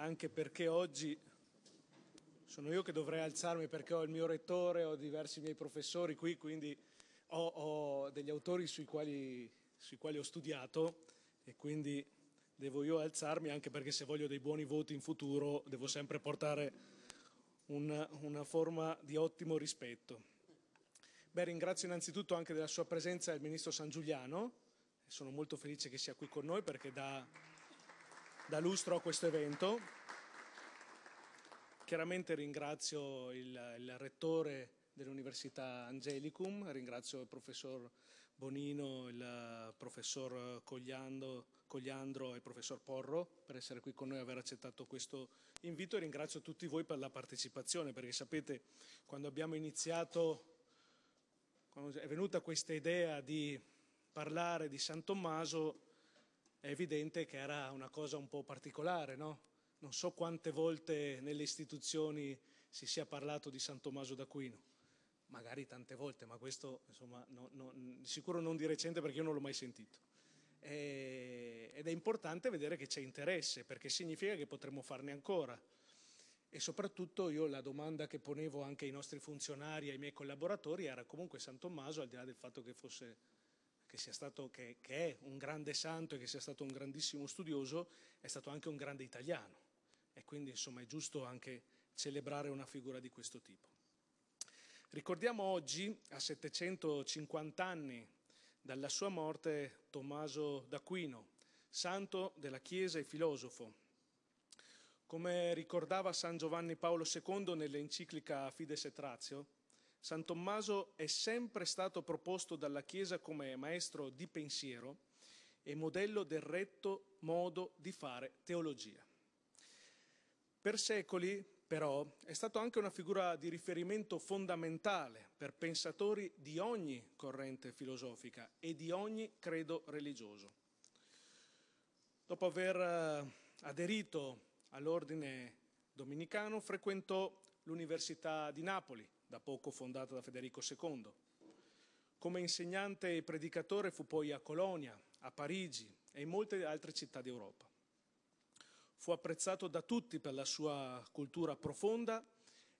anche perché oggi sono io che dovrei alzarmi perché ho il mio rettore, ho diversi miei professori qui, quindi ho, ho degli autori sui quali, sui quali ho studiato e quindi devo io alzarmi anche perché se voglio dei buoni voti in futuro devo sempre portare una, una, forma di ottimo rispetto. Beh, ringrazio innanzitutto anche della sua presenza il Ministro San Giuliano, sono molto felice che sia qui con noi perché da da lustro a questo evento. Chiaramente ringrazio il, il rettore dell'Università Angelicum, ringrazio il professor Bonino, il eh, professor Cogliando, Cogliandro e il professor Porro per essere qui con noi e aver accettato questo invito e ringrazio tutti voi per la partecipazione perché sapete quando abbiamo iniziato, quando è venuta questa idea di parlare di San Tommaso è evidente che era una cosa un po' particolare, no? Non so quante volte nelle istituzioni si sia parlato di San Tommaso d'Aquino, magari tante volte, ma questo insomma, no, no, sicuro non di recente perché io non l'ho mai sentito. E, ed è importante vedere che c'è interesse, perché significa che potremmo farne ancora. E soprattutto io la domanda che ponevo anche ai nostri funzionari, ai miei collaboratori, era comunque San Tommaso, al di là del fatto che fosse che, stato, che, che, è un grande santo e che sia stato un grandissimo studioso, è stato anche un grande italiano. E quindi insomma è giusto anche celebrare una figura di questo tipo. Ricordiamo oggi, a 750 anni dalla sua morte, Tommaso d'Aquino, santo della Chiesa e filosofo. Come ricordava San Giovanni Paolo II nell'enciclica Fides et Ratio, San Tommaso è sempre stato proposto dalla Chiesa come maestro di pensiero e modello del retto modo di fare teologia. Per secoli, però, è stato anche una figura di riferimento fondamentale per pensatori di ogni corrente filosofica e di ogni credo religioso. Dopo aver eh, aderito all'ordine dominicano, frequentò l'Università di Napoli, da poco fondata da Federico II. Come insegnante e predicatore fu poi a Colonia, a Parigi e in molte altre città d'Europa. Fu apprezzato da tutti per la sua cultura profonda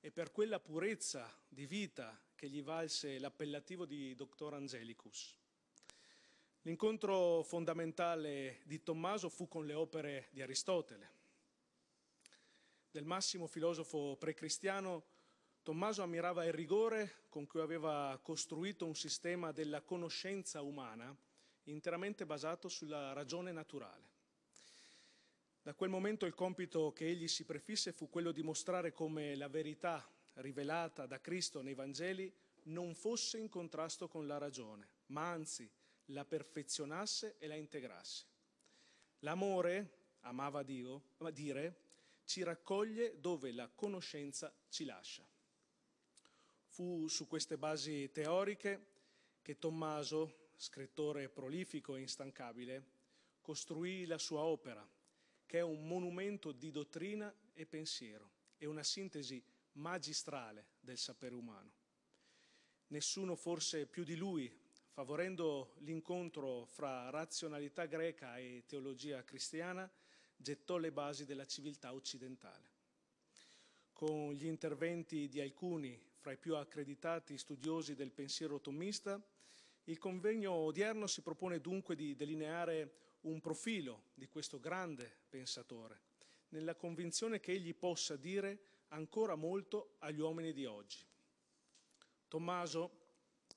e per quella purezza di vita che gli valse l'appellativo di Dottor Angelicus. L'incontro fondamentale di Tommaso fu con le opere di Aristotele, del massimo filosofo precristiano Tommaso ammirava il rigore con cui aveva costruito un sistema della conoscenza umana interamente basato sulla ragione naturale. Da quel momento il compito che egli si prefisse fu quello di mostrare come la verità rivelata da Cristo nei Vangeli non fosse in contrasto con la ragione, ma anzi la perfezionasse e la integrasse. L'amore, amava Dio, dire, ci raccoglie dove la conoscenza ci lascia. Fu su queste basi teoriche che Tommaso, scrittore prolifico e instancabile, costruì la sua opera, che è un monumento di dottrina e pensiero, e una sintesi magistrale del sapere umano. Nessuno forse più di lui, favorendo l'incontro fra razionalità greca e teologia cristiana, gettò le basi della civiltà occidentale. Con gli interventi di alcuni fra i più accreditati studiosi del pensiero tomista, il convegno odierno si propone dunque di delineare un profilo di questo grande pensatore, nella convinzione che egli possa dire ancora molto agli uomini di oggi. Tommaso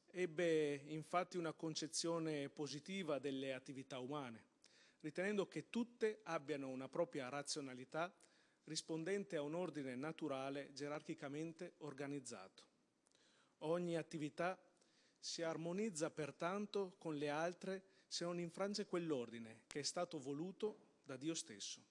ebbe infatti una concezione positiva delle attività umane, ritenendo che tutte abbiano una propria razionalità rispondente a un ordine naturale gerarchicamente organizzato. Ogni attività si armonizza pertanto con le altre se non infrange quell'ordine che è stato voluto da Dio stesso.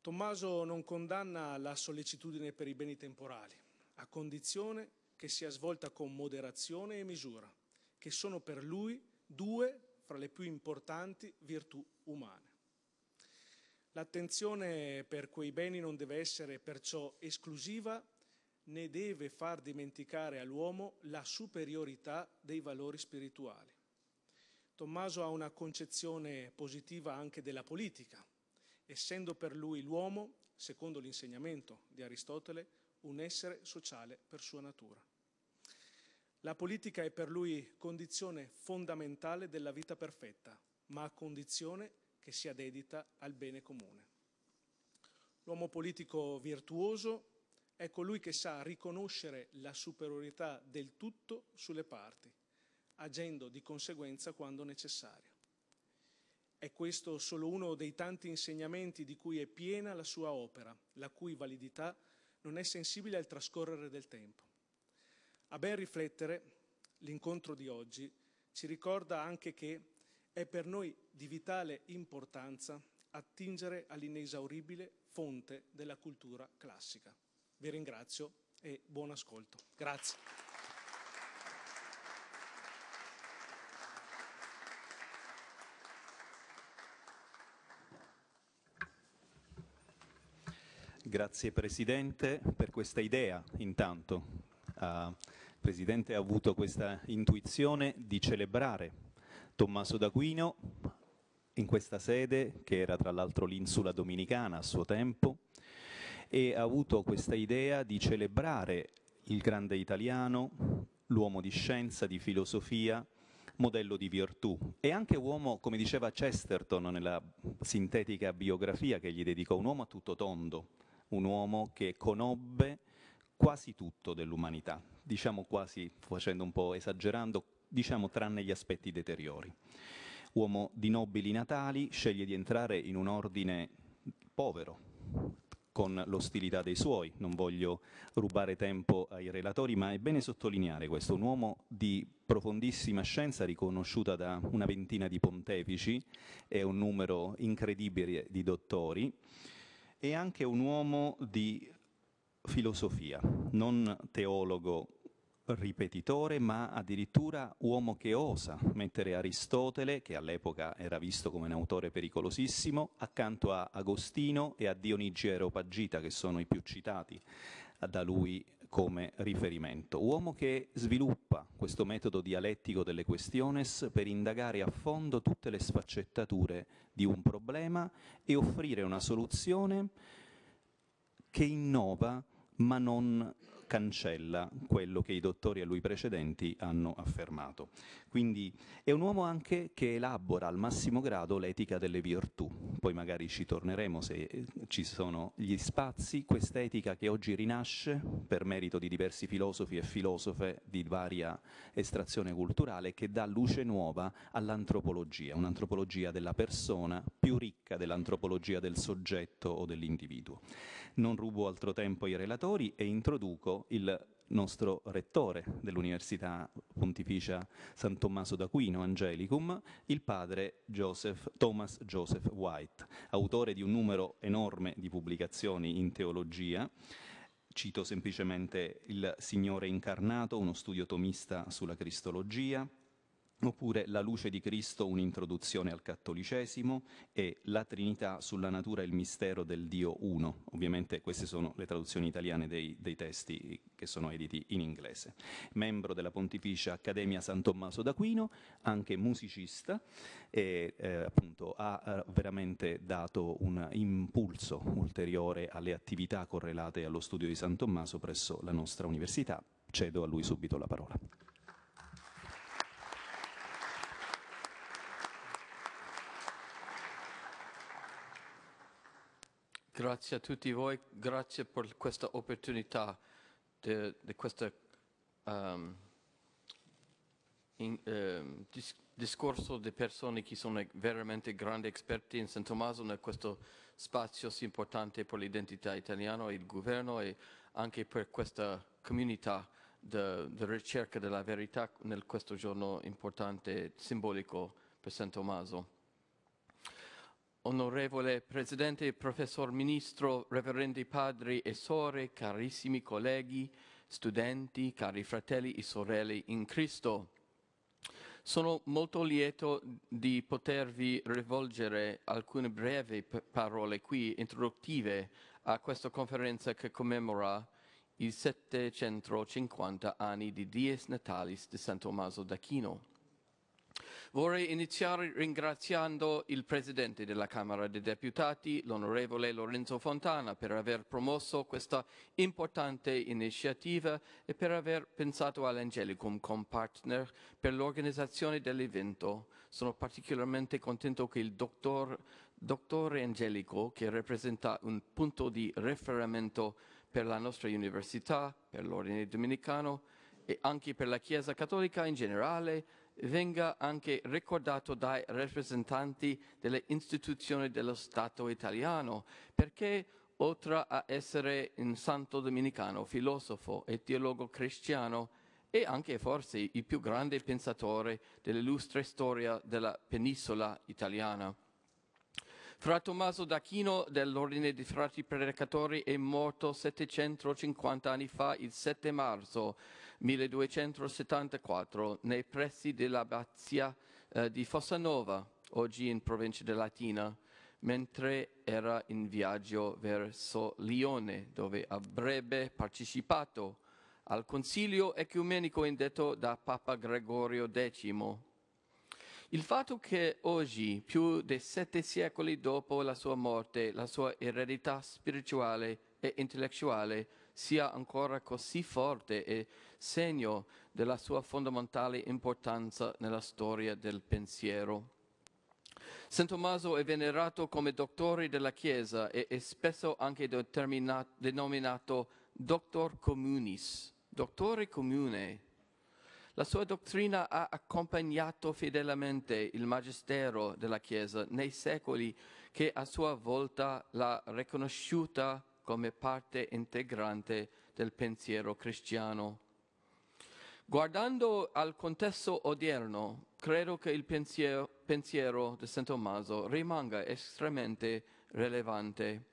Tommaso non condanna la sollecitudine per i beni temporali, a condizione che sia svolta con moderazione e misura, che sono per lui due fra le più importanti virtù umane. L'attenzione per quei beni non deve essere perciò esclusiva né deve far dimenticare all'uomo la superiorità dei valori spirituali. Tommaso ha una concezione positiva anche della politica, essendo per lui l'uomo, secondo l'insegnamento di Aristotele, un essere sociale per sua natura. La politica è per lui condizione fondamentale della vita perfetta, ma a condizione che sia dedita al bene comune. L'uomo politico virtuoso è colui ecco che sa riconoscere la superiorità del tutto sulle parti, agendo di conseguenza quando necessario. È questo solo uno dei tanti insegnamenti di cui è piena la sua opera, la cui validità non è sensibile al trascorrere del tempo. A ben riflettere, l'incontro di oggi ci ricorda anche che è per noi di vitale importanza attingere all'inesauribile fonte della cultura classica. Vi ringrazio e buon ascolto. Grazie. Grazie Presidente per questa idea intanto. Uh, ah, il Presidente ha avuto questa intuizione di celebrare Tommaso d'Aquino, in questa sede, che era tra l'altro l'insula dominicana a suo tempo, e ha avuto questa idea di celebrare il grande italiano, l'uomo di scienza, di filosofia, modello di virtù e anche uomo, come diceva Chesterton nella sintetica biografia che gli dedicò, un uomo a tutto tondo, un uomo che conobbe quasi tutto dell'umanità, diciamo quasi facendo un po' esagerando, diciamo tranne gli aspetti deteriori. Uomo di nobili natali, sceglie di entrare in un ordine povero, con l'ostilità dei suoi, non voglio rubare tempo ai relatori, ma è bene sottolineare questo, un uomo di profondissima scienza riconosciuta da una ventina di pontefici e un numero incredibile di dottori, e anche un uomo di filosofia, non teologo ripetitore, ma addirittura uomo che osa mettere Aristotele, che all'epoca era visto come un autore pericolosissimo, accanto a Agostino e a Dionigi Aeropagita, che sono i più citati da lui come riferimento. Uomo che sviluppa questo metodo dialettico delle questiones per indagare a fondo tutte le sfaccettature di un problema e offrire una soluzione che innova ma non cancella quello che i dottori a lui precedenti hanno affermato. Quindi è un uomo anche che elabora al massimo grado l'etica delle virtù, poi magari ci torneremo se eh, ci sono gli spazi, questa etica che oggi rinasce per merito di diversi filosofi e filosofe di varia estrazione culturale che dà luce nuova all'antropologia, un'antropologia della persona più ricca dell'antropologia del soggetto o dell'individuo. Non rubo altro tempo ai relatori e introduco il nostro rettore dell'Università Pontificia San Tommaso d'Aquino, Angelicum, il padre Joseph, Thomas Joseph White, autore di un numero enorme di pubblicazioni in teologia. Cito semplicemente Il Signore Incarnato, uno studio tomista sulla Cristologia, oppure La luce di Cristo, un'introduzione al cattolicesimo e La Trinità sulla natura e il mistero del Dio uno. Ovviamente queste sono le traduzioni italiane dei, dei testi che sono editi in inglese. Membro della Pontificia Accademia San Tommaso d'Aquino, anche musicista, e eh, appunto ha eh, veramente dato un impulso ulteriore alle attività correlate allo studio di San Tommaso presso la nostra università. Cedo a lui subito la parola. Grazie a tutti voi, grazie per questa opportunità di, di questo um, ehm, um, ehm, dis discorso di persone che sono veramente grandi esperti in San Tommaso, in questo spazio sì importante per l'identità italiana e il governo e anche per questa comunità di ricerca della verità nel questo giorno importante, simbolico per San Tommaso. Onorevole Presidente, Professor Ministro, Reverendi Padri e Sore, carissimi colleghi, studenti, cari fratelli e sorelle in Cristo. Sono molto lieto di potervi rivolgere alcune brevi parole qui introduttive a questa conferenza che commemora i 750 anni di Dies Natalis di San Tommaso d'Aquino. Vorrei iniziare ringraziando il Presidente della Camera dei Deputati, l'Onorevole Lorenzo Fontana, per aver promosso questa importante iniziativa e per aver pensato all'Angelicum come partner per l'organizzazione dell'evento. Sono particolarmente contento che il dottor, dottore Angelico, che rappresenta un punto di riferimento per la nostra università, per l'ordine dominicano e anche per la Chiesa Cattolica in generale, venga anche ricordato dai rappresentanti delle istituzioni dello Stato italiano, perché oltre a essere un santo dominicano, filosofo e teologo cristiano, è anche forse il più grande pensatore dell'illustre storia della penisola italiana. Fra Tommaso d'Achino dell'Ordine dei Frati Predicatori è morto 750 anni fa, il 7 marzo, 1274 nei pressi dell'abbazia eh, di Fossanova, oggi in provincia di Latina, mentre era in viaggio verso Lione, dove avrebbe partecipato al concilio ecumenico indetto da Papa Gregorio X. Il fatto che oggi, più di sette secoli dopo la sua morte, la sua eredità spirituale e intellettuale sia ancora così forte e segno della sua fondamentale importanza nella storia del pensiero. San Tommaso è venerato come dottore della Chiesa e è spesso anche denominato Doctor Communis, dottore comune. La sua dottrina ha accompagnato fedelmente il magistero della Chiesa nei secoli che a sua volta l'ha riconosciuta come parte integrante del pensiero cristiano. Guardando al contesto odierno, credo che il pensiero, pensiero di San Tommaso rimanga estremamente rilevante.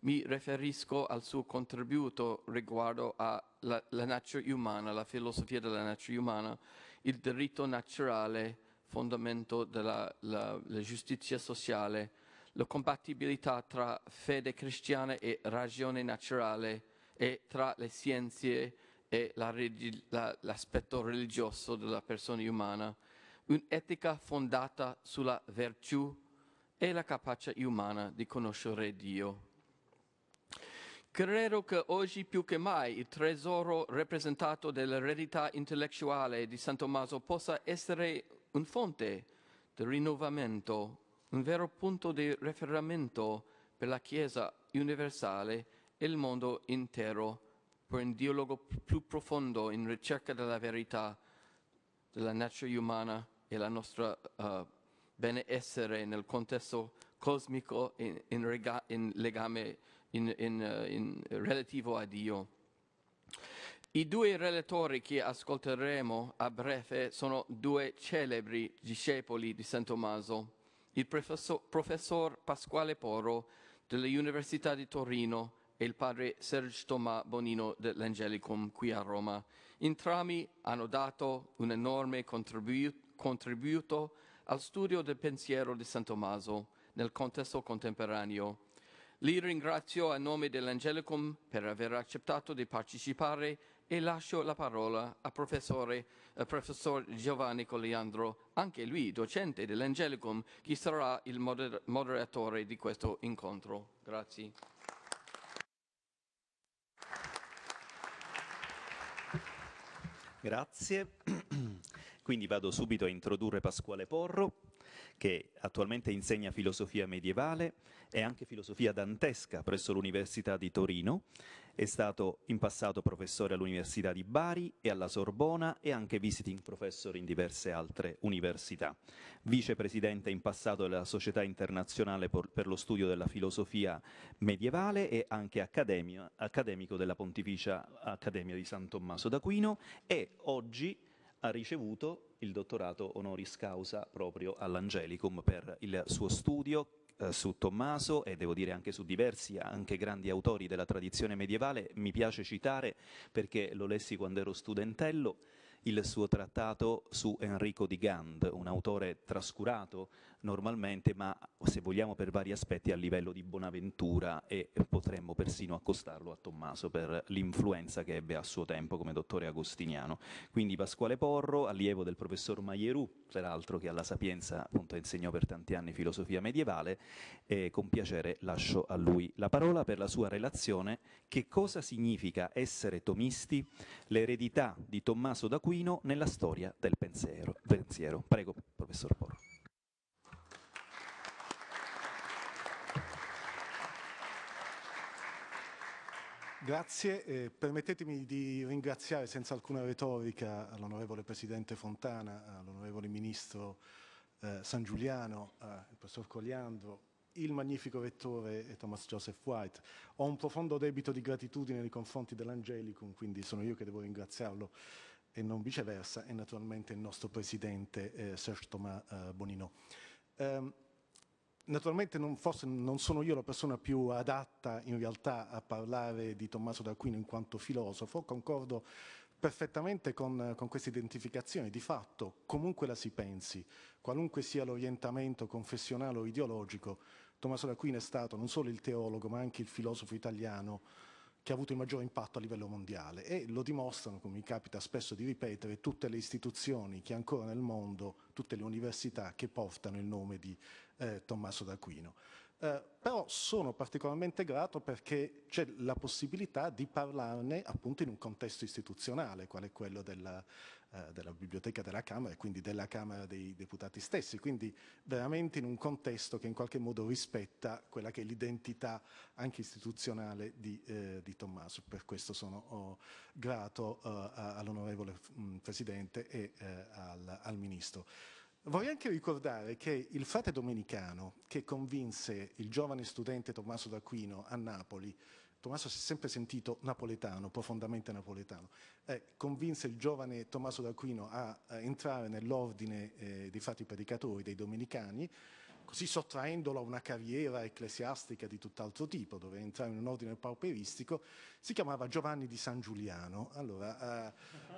Mi riferisco al suo contributo riguardo alla natura umana, la filosofia della natura umana, il diritto naturale, fondamento della giustizia sociale, la compatibilità tra fede cristiana e ragione naturale e tra le scienze e la, la, l'aspetto religioso della persona umana, un'etica fondata sulla virtù e la capacità umana di conoscere Dio. Credo che oggi più che mai il tesoro rappresentato dall'eredità intellettuale di San Tommaso possa essere un fonte di rinnovamento un vero punto di riferimento per la Chiesa universale e il mondo intero, per un dialogo più profondo in ricerca della verità della natura umana e la nostra uh, benessere nel contesto cosmico in, in, rega, in legame in, eh, in, relativo a Dio. I due relatori che ascolteremo a breve sono due celebri discepoli di San Tommaso il professor, professor Pasquale Porro dell'Università di Torino e il padre Serge Tomà Bonino dell'Angelicum qui a Roma. Entrambi hanno dato un enorme contributo al studio del pensiero di San Tommaso nel contesto contemporaneo. Li ringrazio a nome dell'Angelicum per aver accettato di partecipare e lascio la parola al professore, al eh, professor Giovanni Colliandro, anche lui docente dell'Angelicum, che sarà il moder moderatore di questo incontro. Grazie. Grazie. Quindi vado subito a introdurre Pasquale Porro, che attualmente insegna filosofia medievale e anche filosofia dantesca presso l'Università di Torino. È stato in passato professore all'Università di Bari e alla Sorbona e anche visiting professor in diverse altre università. Vicepresidente in passato della Società Internazionale per lo Studio della Filosofia Medievale e anche accademico della Pontificia Accademia di San Tommaso d'Aquino e oggi ha ricevuto il dottorato honoris causa proprio all'Angelicum per il suo studio eh, su Tommaso e devo dire anche su diversi, anche grandi autori della tradizione medievale. Mi piace citare, perché lo lessi quando ero studentello, il suo trattato su Enrico di Gand, un autore trascurato normalmente, ma se vogliamo per vari aspetti a livello di Bonaventura e potremmo persino accostarlo a Tommaso per l'influenza che ebbe a suo tempo come dottore agostiniano. Quindi Pasquale Porro, allievo del professor Maieru, peraltro che alla Sapienza appunto, insegnò per tanti anni filosofia medievale, e con piacere lascio a lui la parola per la sua relazione che cosa significa essere tomisti, l'eredità di Tommaso d'Aquino nella storia del pensiero. pensiero. Prego, professor Porro. Grazie, eh, permettetemi di ringraziare senza alcuna retorica l'onorevole Presidente Fontana, eh, l'onorevole Ministro eh, San Giuliano, eh, il Professor Coliandro, il magnifico Rettore Thomas Joseph White. Ho un profondo debito di gratitudine nei confronti dell'Angelicum, quindi sono io che devo ringraziarlo e non viceversa, e naturalmente il nostro Presidente eh, Serge Thomas eh, Bonino. Um, Naturalmente non, forse non sono io la persona più adatta in realtà a parlare di Tommaso d'Aquino in quanto filosofo, concordo perfettamente con, con questa identificazione, di fatto comunque la si pensi, qualunque sia l'orientamento confessionale o ideologico, Tommaso d'Aquino è stato non solo il teologo ma anche il filosofo italiano che ha avuto il maggior impatto a livello mondiale e lo dimostrano, come mi capita spesso di ripetere, tutte le istituzioni che ancora nel mondo, tutte le università che portano il nome di eh, Tommaso d'Aquino. Eh, però sono particolarmente grato perché c'è la possibilità di parlarne appunto in un contesto istituzionale, quale è quello della, eh, della Biblioteca della Camera e quindi della Camera dei Deputati stessi, quindi veramente in un contesto che in qualche modo rispetta quella che è l'identità anche istituzionale di, eh, di, Tommaso. Per questo sono oh, grato eh, all'onorevole Presidente e eh, al, al Ministro. Vorrei anche ricordare che il frate domenicano che convinse il giovane studente Tommaso d'Aquino a Napoli, Tommaso si è sempre sentito napoletano, profondamente napoletano, eh, convinse il giovane Tommaso d'Aquino a, a entrare nell'ordine eh, dei frati predicatori, dei domenicani, così sottraendolo a una carriera ecclesiastica di tutt'altro tipo, dove entrare in un ordine pauperistico, si chiamava Giovanni di San Giuliano. Allora, eh,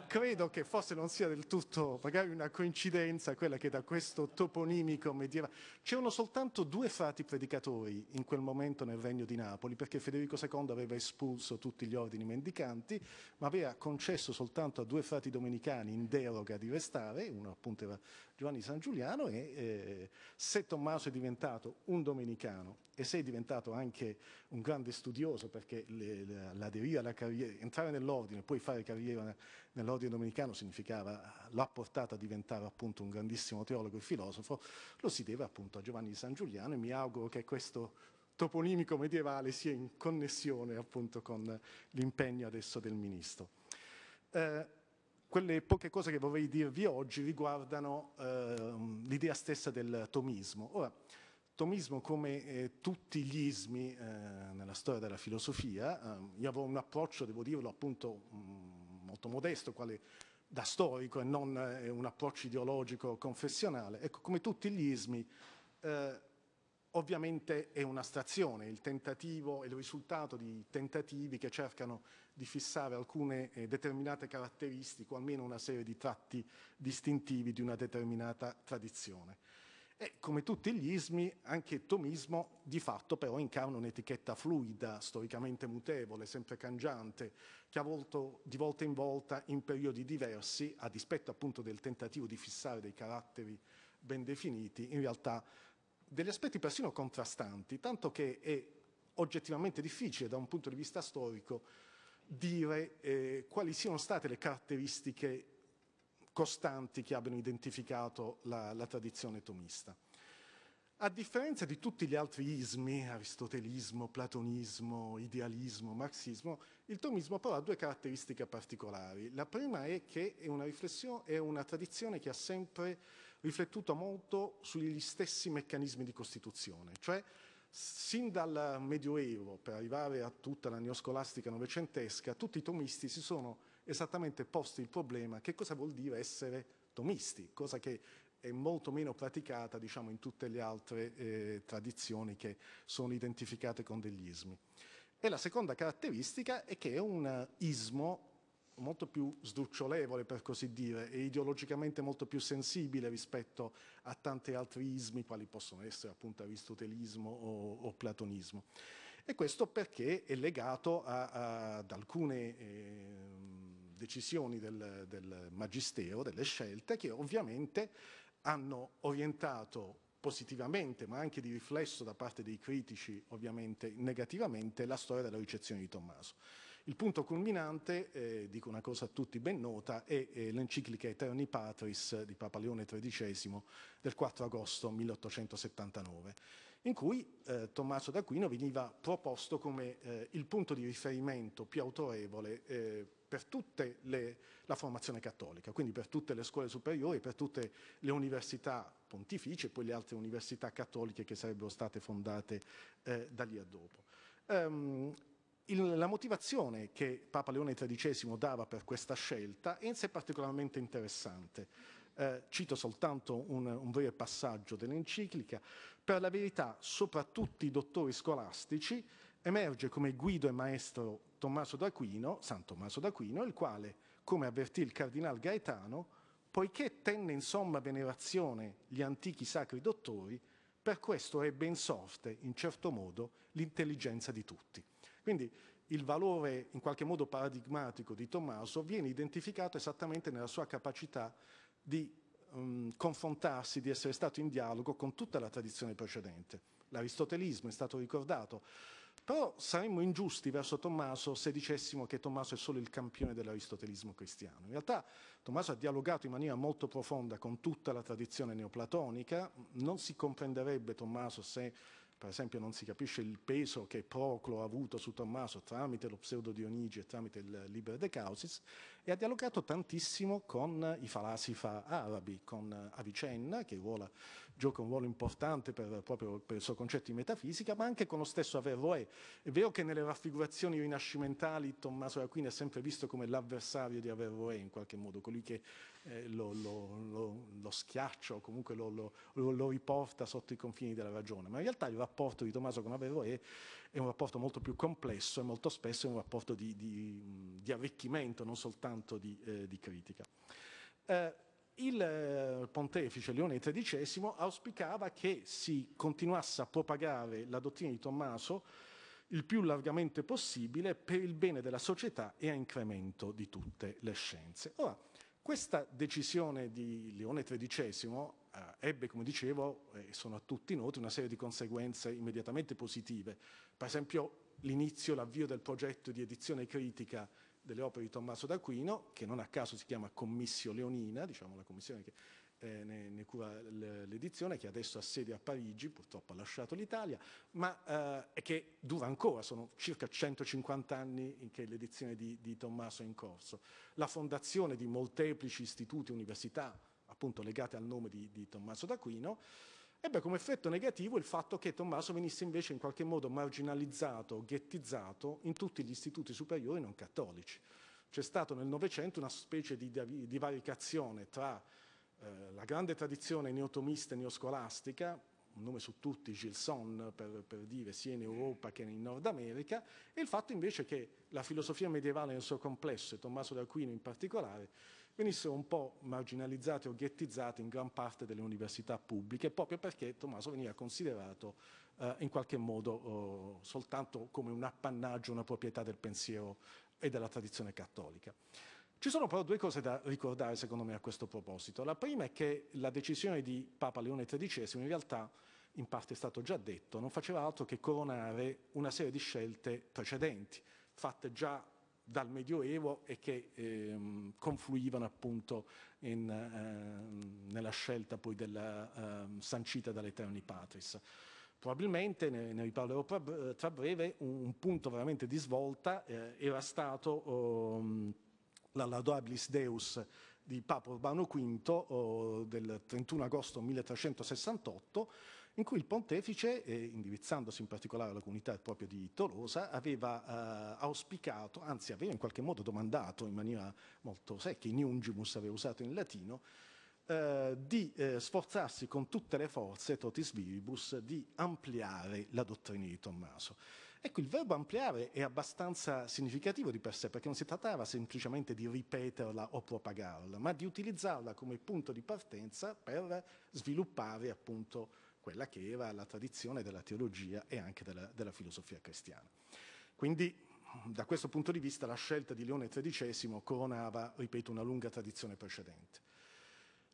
credo che forse non sia del tutto magari una coincidenza quella che da questo toponimico medievale c'erano soltanto due frati predicatori in quel momento nel regno di Napoli perché Federico II aveva espulso tutti gli ordini mendicanti ma aveva concesso soltanto a due frati domenicani in deroga di restare uno appunto era Giovanni San Giuliano e eh, se Tommaso è diventato un domenicano e se è diventato anche un grande studioso perché le, la, la deriva alla carriera, entrare nell'ordine e poi fare carriera nell'ordine domenicano significava, l'ha portato a diventare appunto un grandissimo teologo e filosofo, lo si deve appunto a Giovanni San Giuliano e mi auguro che questo toponimico medievale sia in connessione appunto con l'impegno adesso del ministro. Eh, quelle poche cose che vorrei dirvi oggi riguardano eh, l'idea stessa del tomismo. Ora, tomismo come eh, tutti gli ismi eh, nella storia della filosofia, ehm, io avevo un approccio, devo dirlo, appunto mh, mm, molto modesto, quale da storico e non eh, un approccio ideologico confessionale. Ecco, come tutti gli ismi, eh, Ovviamente è un'astrazione, il tentativo è il risultato di tentativi che cercano di fissare alcune eh, determinate caratteristiche o almeno una serie di tratti distintivi di una determinata tradizione. E come tutti gli ismi, anche il tomismo di fatto però incarna un'etichetta fluida, storicamente mutevole, sempre cangiante, che ha volto di volta in volta in periodi diversi, a dispetto appunto del tentativo di fissare dei caratteri ben definiti, in realtà degli aspetti persino contrastanti, tanto che è oggettivamente difficile da un punto di vista storico dire eh, quali siano state le caratteristiche costanti che abbiano identificato la, la tradizione tomista. A differenza di tutti gli altri ismi, aristotelismo, platonismo, idealismo, marxismo, il tomismo però ha due caratteristiche particolari. La prima è che è una, è una tradizione che ha sempre riflettuto molto sugli stessi meccanismi di costituzione, cioè sin dal Medioevo per arrivare a tutta la neoscolastica novecentesca, tutti i tomisti si sono esattamente posti il problema che cosa vuol dire essere tomisti, cosa che è molto meno praticata diciamo, in tutte le altre eh, tradizioni che sono identificate con degli ismi. E la seconda caratteristica è che è un ismo molto più sdrucciolevole per così dire e ideologicamente molto più sensibile rispetto a tanti altri ismi quali possono essere appunto aristotelismo o, o platonismo. E questo perché è legato a, a, ad alcune eh, decisioni del, del Magistero, delle scelte che ovviamente hanno orientato positivamente, ma anche di riflesso da parte dei critici, ovviamente negativamente, la storia della ricezione di Tommaso. Il punto culminante, eh, dico una cosa a tutti ben nota, è, è eh, l'enciclica Eterni Patris di Papa Leone XIII del 4 agosto 1879, in cui eh, Tommaso d'Aquino veniva proposto come eh, il punto di riferimento più autorevole eh, per tutta la formazione cattolica, quindi per tutte le scuole superiori, per tutte le università pontifici e poi le altre università cattoliche che sarebbero state fondate eh, da lì a dopo. Um, il, la motivazione che Papa Leone XIII dava per questa scelta è in sé particolarmente interessante. Eh, cito soltanto un, un breve passaggio dell'enciclica. Per la verità, soprattutto i dottori scolastici, emerge come guido e maestro Tommaso d'Aquino, San Tommaso d'Aquino, il quale, come avvertì il cardinal Gaetano, poiché tenne in somma venerazione gli antichi sacri dottori, per questo ebbe in sorte, in certo modo, l'intelligenza di tutti. Quindi il valore in qualche modo paradigmatico di Tommaso viene identificato esattamente nella sua capacità di um, confrontarsi, di essere stato in dialogo con tutta la tradizione precedente. L'aristotelismo è stato ricordato, però saremmo ingiusti verso Tommaso se dicessimo che Tommaso è solo il campione dell'aristotelismo cristiano. In realtà Tommaso ha dialogato in maniera molto profonda con tutta la tradizione neoplatonica, non si comprenderebbe Tommaso se per esempio non si capisce il peso che Proclo ha avuto su Tommaso tramite lo pseudo Dionigi e tramite il Liber de Causis, e ha dialogato tantissimo con i falasifa arabi, con Avicenna, che ruola gioca un ruolo importante per, proprio per il suo concetto di metafisica, ma anche con lo stesso Averroè. È vero che nelle raffigurazioni rinascimentali Tommaso d'Aquino è sempre visto come l'avversario di Averroè, in qualche modo, colui che eh, lo, lo, lo, lo, schiaccia o comunque lo, riporta sotto i confini della ragione. Ma in realtà il rapporto di Tommaso con Averroè è un rapporto molto più complesso e molto spesso è un rapporto di, di, di arricchimento, non soltanto di, eh, di critica. Eh, il eh, pontefice Leone XIII auspicava che si continuasse a propagare la dottrina di Tommaso il più largamente possibile per il bene della società e a incremento di tutte le scienze. Ora, questa decisione di Leone XIII eh, ebbe, come dicevo, eh, e sono a tutti noti, una serie di conseguenze immediatamente positive. Per esempio l'inizio, l'avvio del progetto di edizione critica delle opere di Tommaso d'Aquino, che non a caso si chiama Commissio Leonina, diciamo la commissione che eh, ne, ne, cura l'edizione, che adesso ha sede a Parigi, purtroppo ha lasciato l'Italia, ma eh, che dura ancora, sono circa 150 anni in che l'edizione di, di Tommaso è in corso. La fondazione di molteplici istituti e università, appunto legate al nome di, di Tommaso d'Aquino, ebbe come effetto negativo il fatto che Tommaso venisse invece in qualche modo marginalizzato, ghettizzato in tutti gli istituti superiori non cattolici. C'è stata nel Novecento una specie di divaricazione tra eh, la grande tradizione neotomista e neoscolastica, un nome su tutti, Gilson, per, per, dire sia in Europa che in Nord America, e il fatto invece che la filosofia medievale nel suo complesso, e Tommaso d'Aquino in particolare, venissero un po' marginalizzate o ghettizzate in gran parte delle università pubbliche, proprio perché Tommaso veniva considerato eh, in qualche modo eh, soltanto come un appannaggio, una proprietà del pensiero e della tradizione cattolica. Ci sono però due cose da ricordare secondo me a questo proposito. La prima è che la decisione di Papa Leone XIII in realtà in parte è stato già detto, non faceva altro che coronare una serie di scelte precedenti, fatte già dal Medioevo e che ehm, confluivano appunto in, ehm, nella scelta poi della, ehm, sancita dall'Eterni Patris. Probabilmente, ne, ne riparlerò eh, tra breve, un, un, punto veramente di svolta eh, era stato ehm, la Laudabilis Deus di Papa Urbano V oh, del 31 agosto 1368, in cui il pontefice, eh, indirizzandosi in particolare alla comunità proprio di Tolosa, aveva eh, auspicato, anzi aveva in qualche modo domandato in maniera molto secca, in iungimus aveva usato in latino, eh, di eh, sforzarsi con tutte le forze, totis viribus, di ampliare la dottrina di Tommaso. Ecco, il verbo ampliare è abbastanza significativo di per sé, perché non si trattava semplicemente di ripeterla o propagarla, ma di utilizzarla come punto di partenza per sviluppare appunto quella che era la tradizione della teologia e anche della, della filosofia cristiana. Quindi da questo punto di vista la scelta di Leone XIII coronava, ripeto, una lunga tradizione precedente.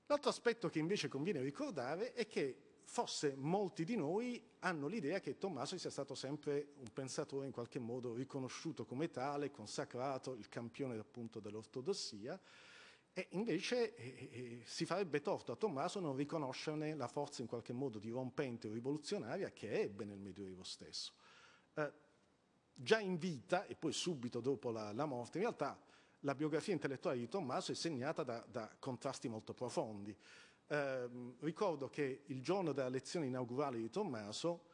L'altro aspetto che invece conviene ricordare è che forse molti di noi hanno l'idea che Tommaso sia stato sempre un pensatore in qualche modo riconosciuto come tale, consacrato, il campione appunto dell'ortodossia, e invece eh, eh, eh, si farebbe torto a Tommaso non riconoscerne la forza in qualche modo dirompente o rivoluzionaria che ebbe nel Medioevo stesso. Eh, già in vita, e poi subito dopo la, la, morte, in realtà la biografia intellettuale di Tommaso è segnata da, da contrasti molto profondi. Ehm, ricordo che il giorno della lezione inaugurale di Tommaso,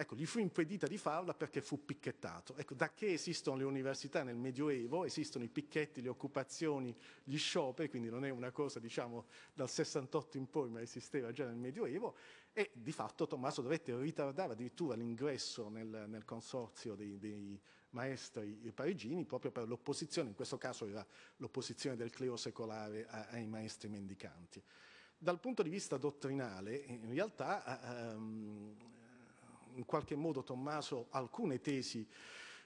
Ecco, gli fu impedita di farla perché fu picchettato. Ecco, da che esistono le università nel Medioevo, esistono i picchetti, le occupazioni, gli scioperi, quindi non è una cosa, diciamo, dal 68 in poi, ma esisteva già nel Medioevo, e di fatto Tommaso dovette ritardare addirittura l'ingresso nel, nel consorzio dei, dei maestri parigini proprio per l'opposizione, in questo caso era l'opposizione del clero secolare ai maestri mendicanti. Dal punto di vista dottrinale, in realtà... Ehm, in qualche modo Tommaso, alcune tesi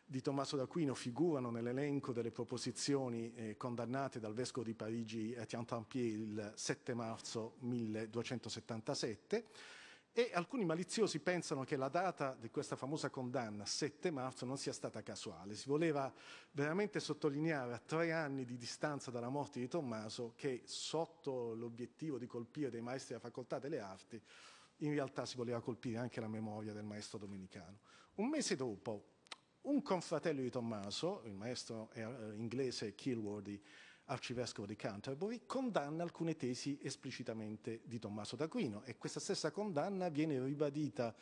di Tommaso d'Aquino figurano nell'elenco delle proposizioni eh, condannate dal vescovo di Parigi Etienne eh, Tampier il 7 marzo 1277 e alcuni maliziosi pensano che la data di questa famosa condanna, 7 marzo, non sia stata casuale. Si voleva veramente sottolineare a tre anni di distanza dalla morte di Tommaso che sotto l'obiettivo di colpire dei maestri della facoltà delle arti in realtà si voleva colpire anche la memoria del maestro domenicano. Un mese dopo, un confratello di Tommaso, il maestro eh, inglese Kilworthy, arcivescovo di Canterbury, condanna alcune tesi esplicitamente di Tommaso d'Aquino e questa stessa condanna viene ribadita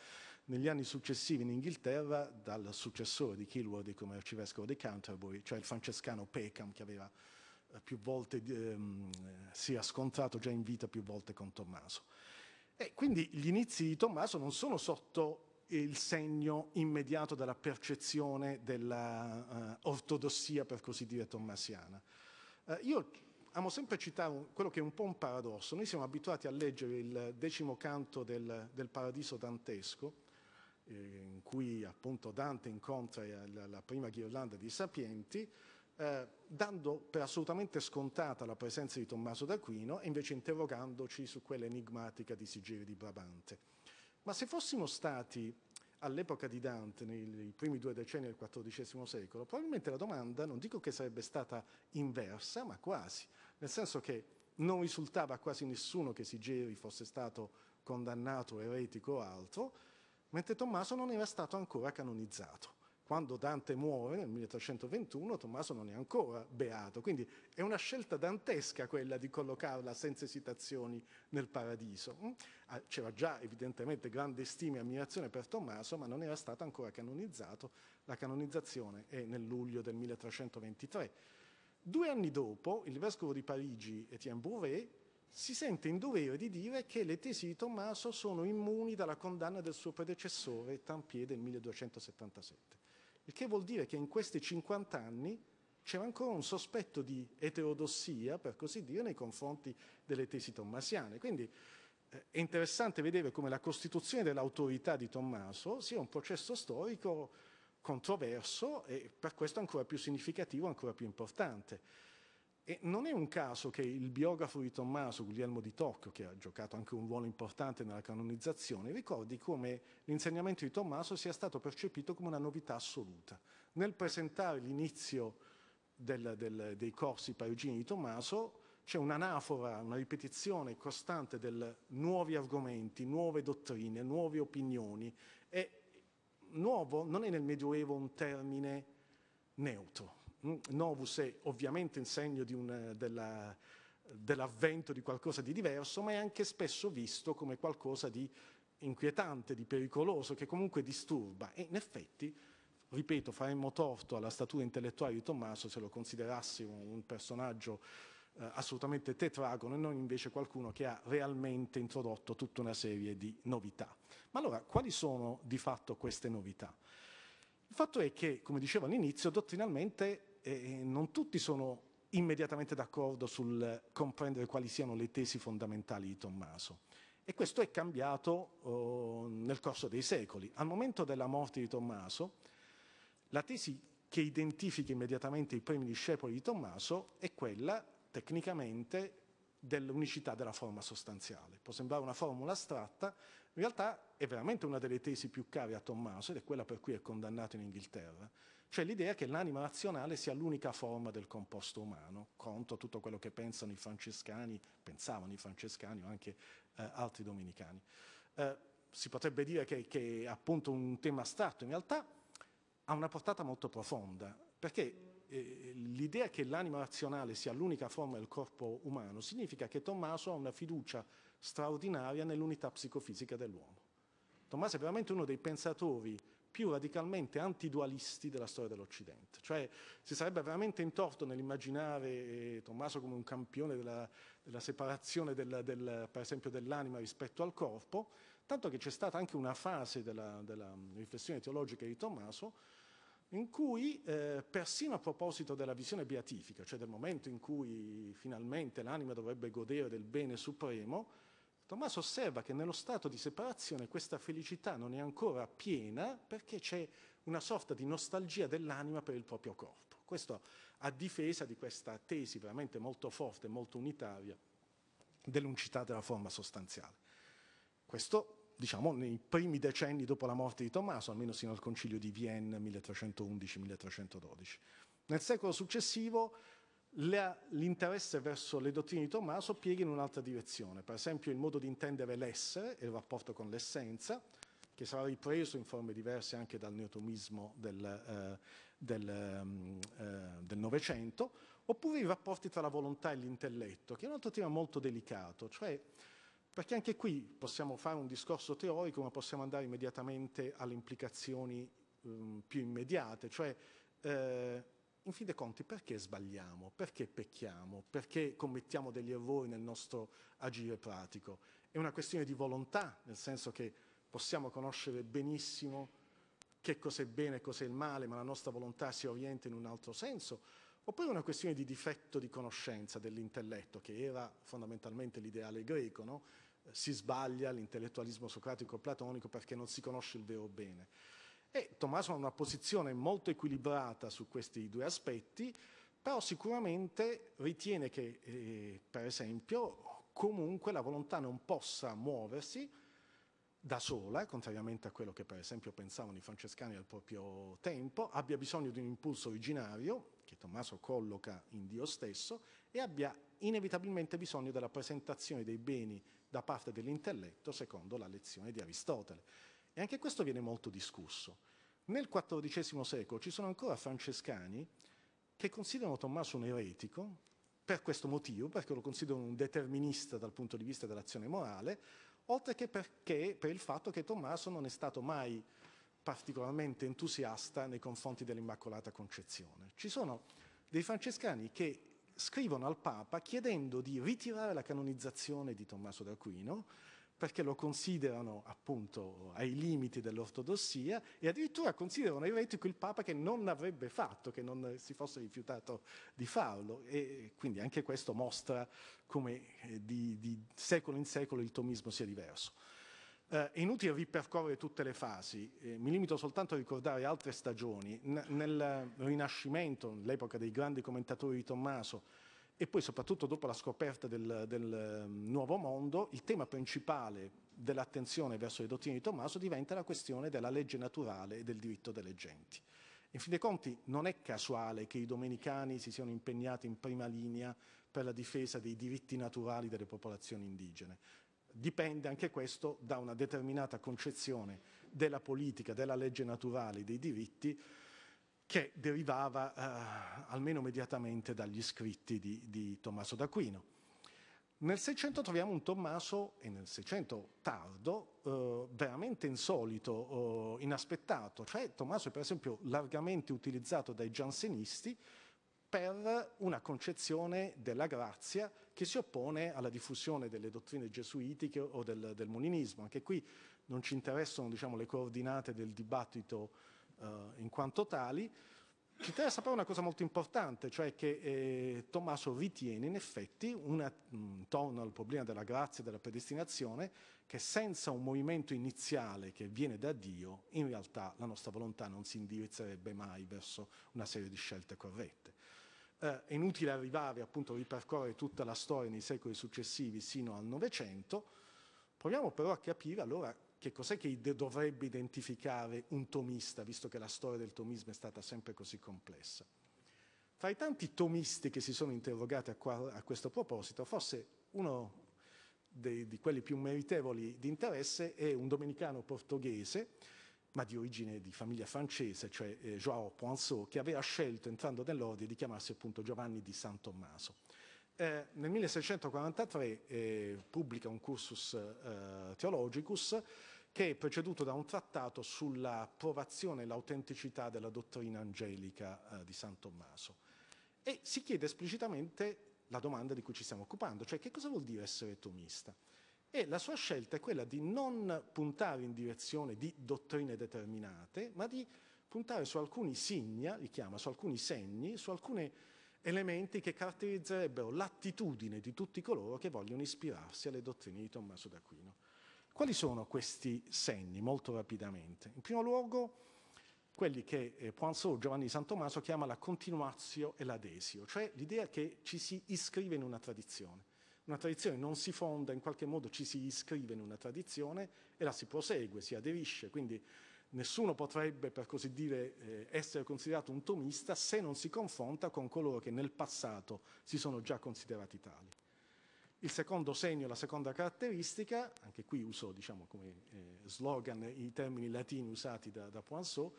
negli anni successivi in Inghilterra dal successore di Kilworthy come arcivescovo di Canterbury, cioè il francescano Peckham che aveva eh, più volte, ehm, eh, si era scontrato già in vita più volte con Tommaso. E quindi gli inizi di Tommaso non sono sotto il segno immediato della percezione dell'ortodossia, eh, uh, per così dire, tommasiana. Uh, io amo sempre citare un, quello che è un po' un paradosso. Noi siamo abituati a leggere il decimo canto del, del Paradiso dantesco, eh, in cui appunto Dante incontra la, la prima ghirlanda di Sapienti, eh, dando per assolutamente scontata la presenza di Tommaso d'Aquino e invece interrogandoci su quella enigmatica di Sigeri di Brabante. Ma se fossimo stati all'epoca di Dante, nei primi due decenni del XIV secolo, probabilmente la domanda non dico che sarebbe stata inversa, ma quasi, nel senso che non risultava a quasi nessuno che Sigeri fosse stato condannato, eretico o altro, mentre Tommaso non era stato ancora canonizzato. Quando Dante muore nel 1321 Tommaso non è ancora beato, quindi è una scelta dantesca quella di collocarla senza esitazioni nel paradiso. Mm? Ah, c'era già evidentemente grande stima e ammirazione per Tommaso, ma non era stato ancora canonizzato, la canonizzazione è nel luglio del 1323. Due anni dopo il vescovo di Parigi Etienne Bouvet si sente in dovere di dire che le tesi di Tommaso sono immuni dalla condanna del suo predecessore Tampier del 1277. Il che vuol dire che in questi 50 anni c'era ancora un sospetto di eterodossia, per così dire, nei confronti delle tesi tommasiane. Quindi eh, è interessante vedere come la costituzione dell'autorità di Tommaso sia un processo storico controverso e per questo ancora più significativo, ancora più importante. E non è un caso che il biografo di Tommaso, Guglielmo di Tocco, che ha giocato anche un ruolo importante nella canonizzazione, ricordi come l'insegnamento di Tommaso sia stato percepito come una novità assoluta. Nel presentare l'inizio del, del, dei corsi parigini di Tommaso c'è un'anafora, una ripetizione costante del nuovi argomenti, nuove dottrine, nuove opinioni. E nuovo non è nel Medioevo un termine neutro Mm, novus è ovviamente il segno di un, eh, della, dell'avvento di qualcosa di diverso, ma è anche spesso visto come qualcosa di inquietante, di pericoloso, che comunque disturba. E in effetti, ripeto, faremmo torto alla statura intellettuale di Tommaso se lo considerassimo un personaggio eh, assolutamente tetragono e non invece qualcuno che ha realmente introdotto tutta una serie di novità. Ma allora, quali sono di fatto queste novità? Il fatto è che, come dicevo all'inizio, dottrinalmente eh, non tutti sono immediatamente d'accordo sul comprendere quali siano le tesi fondamentali di Tommaso. E questo è cambiato eh, nel corso dei secoli. Al momento della morte di Tommaso, la tesi che identifica immediatamente i primi discepoli di Tommaso è quella, tecnicamente, dell'unicità della forma sostanziale. Può sembrare una formula astratta, in realtà è veramente una delle tesi più care a Tommaso ed è quella per cui è condannato in Inghilterra cioè l'idea che l'anima razionale sia l'unica forma del composto umano, contro tutto quello che pensano i francescani, pensavano i francescani o anche eh, altri domenicani. Eh, si potrebbe dire che, che è appunto un tema astratto, in realtà ha una portata molto profonda, perché eh, l'idea che l'anima razionale sia l'unica forma del corpo umano significa che Tommaso ha una fiducia straordinaria nell'unità psicofisica dell'uomo. Tommaso è veramente uno dei pensatori più radicalmente antidualisti della storia dell'Occidente. Cioè si sarebbe veramente intorto nell'immaginare eh, Tommaso come un campione della, della separazione del, del, per esempio dell'anima rispetto al corpo, tanto che c'è stata anche una fase della, della riflessione teologica di Tommaso in cui eh, persino a proposito della visione beatifica, cioè del momento in cui finalmente l'anima dovrebbe godere del bene supremo, Tommaso osserva che nello stato di separazione questa felicità non è ancora piena perché c'è una sorta di nostalgia dell'anima per il proprio corpo. Questo a difesa di questa tesi veramente molto forte, molto unitaria dell'uncità della forma sostanziale. Questo, diciamo, nei primi decenni dopo la morte di Tommaso, almeno sino al concilio di Vienne 1311-1312. Nel secolo successivo l'interesse verso le dottrine di Tommaso piega in un'altra direzione, per esempio il modo di intendere l'essere e il rapporto con l'essenza, che sarà ripreso in forme diverse anche dal neotomismo del, eh, del, ehm, eh, del Novecento, oppure i rapporti tra la volontà e l'intelletto, che è un altro tema molto delicato, cioè perché anche qui possiamo fare un discorso teorico, ma possiamo andare immediatamente alle implicazioni um, più immediate, cioè eh, in fin dei conti perché sbagliamo, perché pecchiamo, perché commettiamo degli errori nel nostro agire pratico. È una questione di volontà, nel senso che possiamo conoscere benissimo che cos'è bene e cos'è il male, ma la nostra volontà si orienta in un altro senso, oppure è una questione di difetto di conoscenza dell'intelletto, che era fondamentalmente l'ideale greco, no? si sbaglia l'intellettualismo socratico-platonico perché non si conosce il vero bene. E Tommaso ha una posizione molto equilibrata su questi due aspetti, però sicuramente ritiene che, eh, per esempio, comunque la volontà non possa muoversi da sola, contrariamente a quello che per esempio pensavano i francescani al proprio tempo, abbia bisogno di un impulso originario, che Tommaso colloca in Dio stesso, e abbia inevitabilmente bisogno della presentazione dei beni da parte dell'intelletto, secondo la lezione di Aristotele. E anche questo viene molto discusso. Nel XIV secolo ci sono ancora francescani che considerano Tommaso un eretico per questo motivo, perché lo considerano un determinista dal punto di vista dell'azione morale, oltre che perché, per il fatto che Tommaso non è stato mai particolarmente entusiasta nei confronti dell'Immacolata Concezione. Ci sono dei francescani che scrivono al Papa chiedendo di ritirare la canonizzazione di Tommaso d'Aquino perché lo considerano appunto ai limiti dell'ortodossia e addirittura considerano eretico il Papa che non avrebbe fatto, che non si fosse rifiutato di farlo e quindi anche questo mostra come eh, di, di secolo in secolo il tomismo sia diverso. Eh, è inutile ripercorrere tutte le fasi, eh, mi limito soltanto a ricordare altre stagioni. N nel Rinascimento, nell'epoca dei grandi commentatori di Tommaso, e poi soprattutto dopo la scoperta del, del mm, Nuovo Mondo, il tema principale dell'attenzione verso le dottrine di Tommaso diventa la questione della legge naturale e del diritto delle genti. In fin dei conti non è casuale che i domenicani si siano impegnati in prima linea per la difesa dei diritti naturali delle popolazioni indigene. Dipende anche questo da una determinata concezione della politica, della legge naturale, dei diritti, che derivava eh, almeno immediatamente dagli scritti di, di Tommaso d'Aquino. Nel 600 troviamo un Tommaso, e nel 600 tardo, eh, veramente insolito, eh, inaspettato, cioè Tommaso è per esempio largamente utilizzato dai giansenisti per una concezione della grazia che si oppone alla diffusione delle dottrine gesuitiche o del, del moninismo. Anche qui non ci interessano diciamo, le coordinate del dibattito eh, in quanto tali, ci interessa però una cosa molto importante, cioè che eh, Tommaso ritiene in effetti, una, intorno al problema della grazia e della predestinazione, che senza un movimento iniziale che viene da Dio, in realtà la nostra volontà non si indirizzerebbe mai verso una serie di scelte corrette. Eh, è inutile arrivare appunto a ripercorrere tutta la storia nei secoli successivi sino al Novecento, proviamo però a capire allora che cos'è che dovrebbe identificare un tomista, visto che la storia del tomismo è stata sempre così complessa. Tra i tanti tomisti che si sono interrogati a, qua, a questo proposito, forse uno dei, di quelli più meritevoli di interesse è un domenicano portoghese, ma di origine di famiglia francese, cioè eh, Joao Poinceau, che aveva scelto, entrando nell'ordine, di chiamarsi appunto Giovanni di San Tommaso. Eh, nel 1643 eh, pubblica un cursus eh, theologicus che è preceduto da un trattato sull'approvazione e l'autenticità della dottrina angelica eh, di San Tommaso. E si chiede esplicitamente la domanda di cui ci stiamo occupando, cioè che cosa vuol dire essere tomista? E la sua scelta è quella di non puntare in direzione di dottrine determinate, ma di puntare su alcuni signa, li chiama, su alcuni segni, su alcuni elementi che caratterizzerebbero l'attitudine di tutti coloro che vogliono ispirarsi alle dottrine di Tommaso d'Aquino. Quali sono questi segni, molto rapidamente? In primo luogo, quelli che eh, Poinceau Giovanni San Tommaso chiama la continuatio e l'adesio, cioè l'idea che ci si iscrive in una tradizione. Una tradizione non si fonda, in qualche modo ci si iscrive in una tradizione e la si prosegue, si aderisce, quindi nessuno potrebbe, per così dire, eh, essere considerato un tomista se non si confronta con coloro che nel passato si sono già considerati tali. Il secondo segno, la seconda caratteristica, anche qui uso diciamo, come eh, slogan i termini latini usati da, da Poinsot,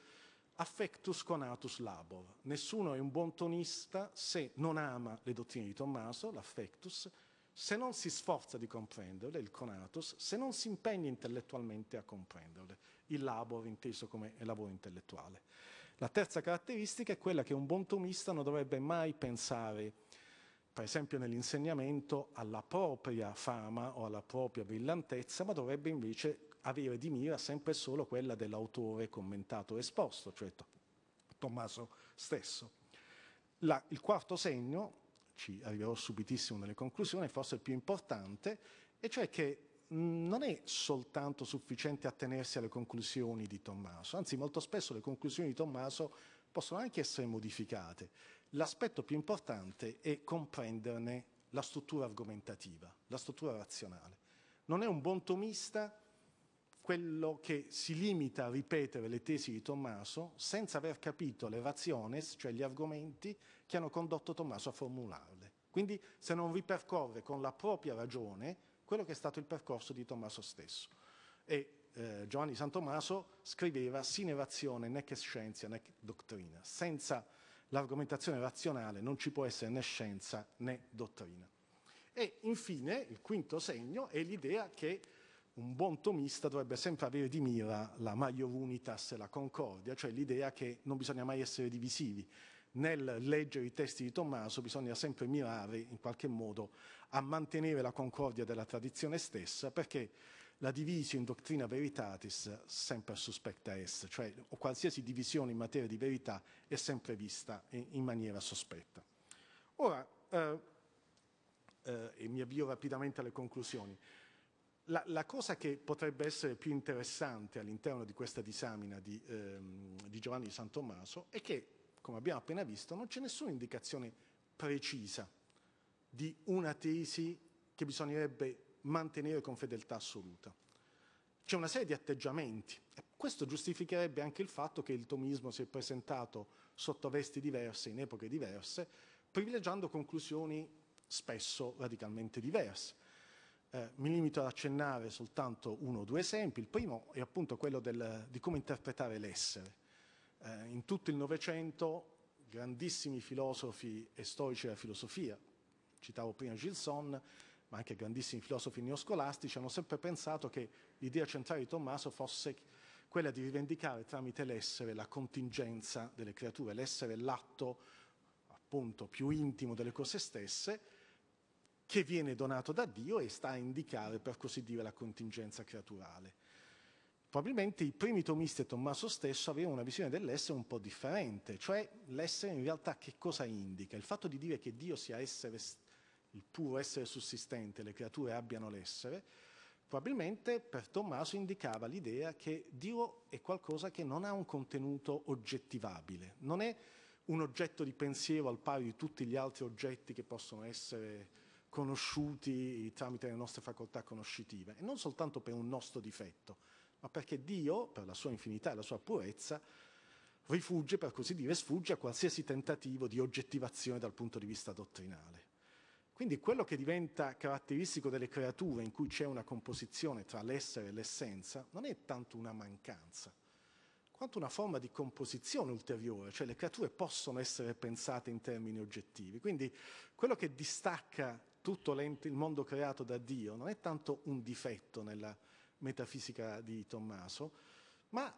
affectus conatus labor. Nessuno è un buon tonista se non ama le dottrine di Tommaso, l'affectus, se non si sforza di comprenderle, il conatus, se non si impegna intellettualmente a comprenderle, il labor inteso come lavoro intellettuale. La terza caratteristica è quella che un buon tonista non dovrebbe mai pensare per esempio nell'insegnamento, alla propria fama o alla propria brillantezza, ma dovrebbe invece avere di mira sempre solo quella dell'autore commentato o esposto, cioè Tommaso stesso. La, il quarto segno, ci arriverò subitissimo nelle conclusioni, forse il più importante, e cioè che non è soltanto sufficiente attenersi alle conclusioni di Tommaso, anzi molto spesso le conclusioni di Tommaso possono anche essere modificate. L'aspetto più importante è comprenderne la struttura argomentativa, la struttura razionale. Non è un buon tomista quello che si limita a ripetere le tesi di Tommaso senza aver capito le raziones, cioè gli argomenti che hanno condotto Tommaso a formularle. Quindi se non ripercorre con la propria ragione quello che è stato il percorso di Tommaso stesso. E eh, Giovanni San Tommaso scriveva sine razione, nec scienza, nec dottrina, senza l'argomentazione razionale non ci può essere né scienza né dottrina. E infine il quinto segno è l'idea che un buon tomista dovrebbe sempre avere di mira la maior unitas e la concordia, cioè l'idea che non bisogna mai essere divisivi. Nel leggere i testi di Tommaso bisogna sempre mirare in qualche modo a mantenere la concordia della tradizione stessa, perché la divisione in dottrina veritatis sempre suspecta est, cioè qualsiasi divisione in materia di verità è sempre vista in, maniera sospetta. Ora, eh, eh, e mi avvio rapidamente alle conclusioni, la, la, cosa che potrebbe essere più interessante all'interno di questa disamina di, ehm, di, Giovanni di San Tommaso è che, come abbiamo appena visto, non c'è nessuna indicazione precisa di una tesi che bisognerebbe mantenere con fedeltà assoluta. C'è una serie di atteggiamenti. Questo giustificherebbe anche il fatto che il tomismo si è presentato sotto vesti diverse, in epoche diverse, privilegiando conclusioni spesso radicalmente diverse. Eh, mi limito ad accennare soltanto uno o due esempi. Il primo è appunto quello del, di come interpretare l'essere. Eh, in tutto il Novecento grandissimi filosofi e storici della filosofia, citavo prima Gilson, ma anche grandissimi filosofi neoscolastici, hanno sempre pensato che l'idea centrale di Tommaso fosse quella di rivendicare tramite l'essere la contingenza delle creature, l'essere l'atto appunto più intimo delle cose stesse, che viene donato da Dio e sta a indicare, per così dire, la contingenza creaturale. Probabilmente i primi tomisti e Tommaso stesso avevano una visione dell'essere un po' differente, cioè l'essere in realtà che cosa indica? Il fatto di dire che Dio sia essere stesso il puro essere sussistente, le creature abbiano l'essere, probabilmente per Tommaso indicava l'idea che Dio è qualcosa che non ha un contenuto oggettivabile, non è un oggetto di pensiero al pari di tutti gli altri oggetti che possono essere conosciuti tramite le nostre facoltà conoscitive, e non soltanto per un nostro difetto, ma perché Dio, per la sua infinità e la sua purezza, rifugge, per così dire, sfugge a qualsiasi tentativo di oggettivazione dal punto di vista dottrinale. Quindi quello che diventa caratteristico delle creature, in cui c'è una composizione tra l'essere e l'essenza, non è tanto una mancanza, quanto una forma di composizione ulteriore, cioè le creature possono essere pensate in termini oggettivi. Quindi quello che distacca tutto il mondo creato da Dio non è tanto un difetto nella metafisica di Tommaso, ma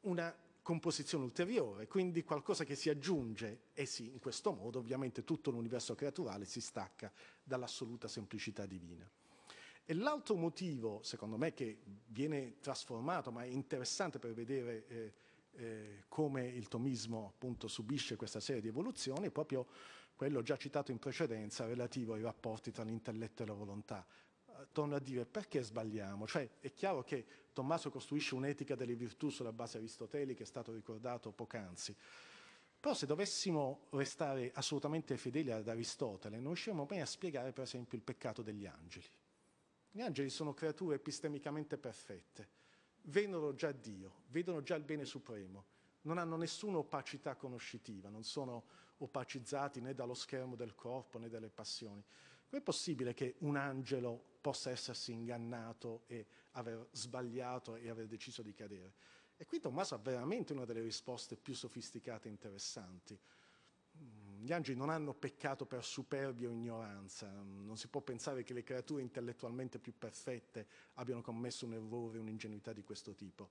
una composizione ulteriore, quindi qualcosa che si aggiunge e sì, in questo modo ovviamente tutto l'universo creaturale si stacca dall'assoluta semplicità divina. E l'altro motivo, secondo me, che viene trasformato, ma è interessante per vedere eh, eh, come il tomismo appunto subisce questa serie di evoluzioni, è proprio quello già citato in precedenza relativo ai rapporti tra l'intelletto e la volontà, torno a dire, perché sbagliamo? Cioè, è chiaro che Tommaso costruisce un'etica delle virtù sulla base aristotelica, è stato ricordato poc'anzi. Però se dovessimo restare assolutamente fedeli ad Aristotele, non riusciremmo mai a spiegare, per esempio, il peccato degli angeli. Gli angeli sono creature epistemicamente perfette, vedono già Dio, vedono già il bene supremo, non hanno nessuna opacità conoscitiva, non sono opacizzati né dallo schermo del corpo né dalle passioni. Com'è possibile che un angelo possa essersi ingannato e aver sbagliato e aver deciso di cadere. E qui Tommaso ha veramente una delle risposte più sofisticate e interessanti. Gli angeli non hanno peccato per superbia o ignoranza, non si può pensare che le creature intellettualmente più perfette abbiano commesso un errore, un'ingenuità di questo tipo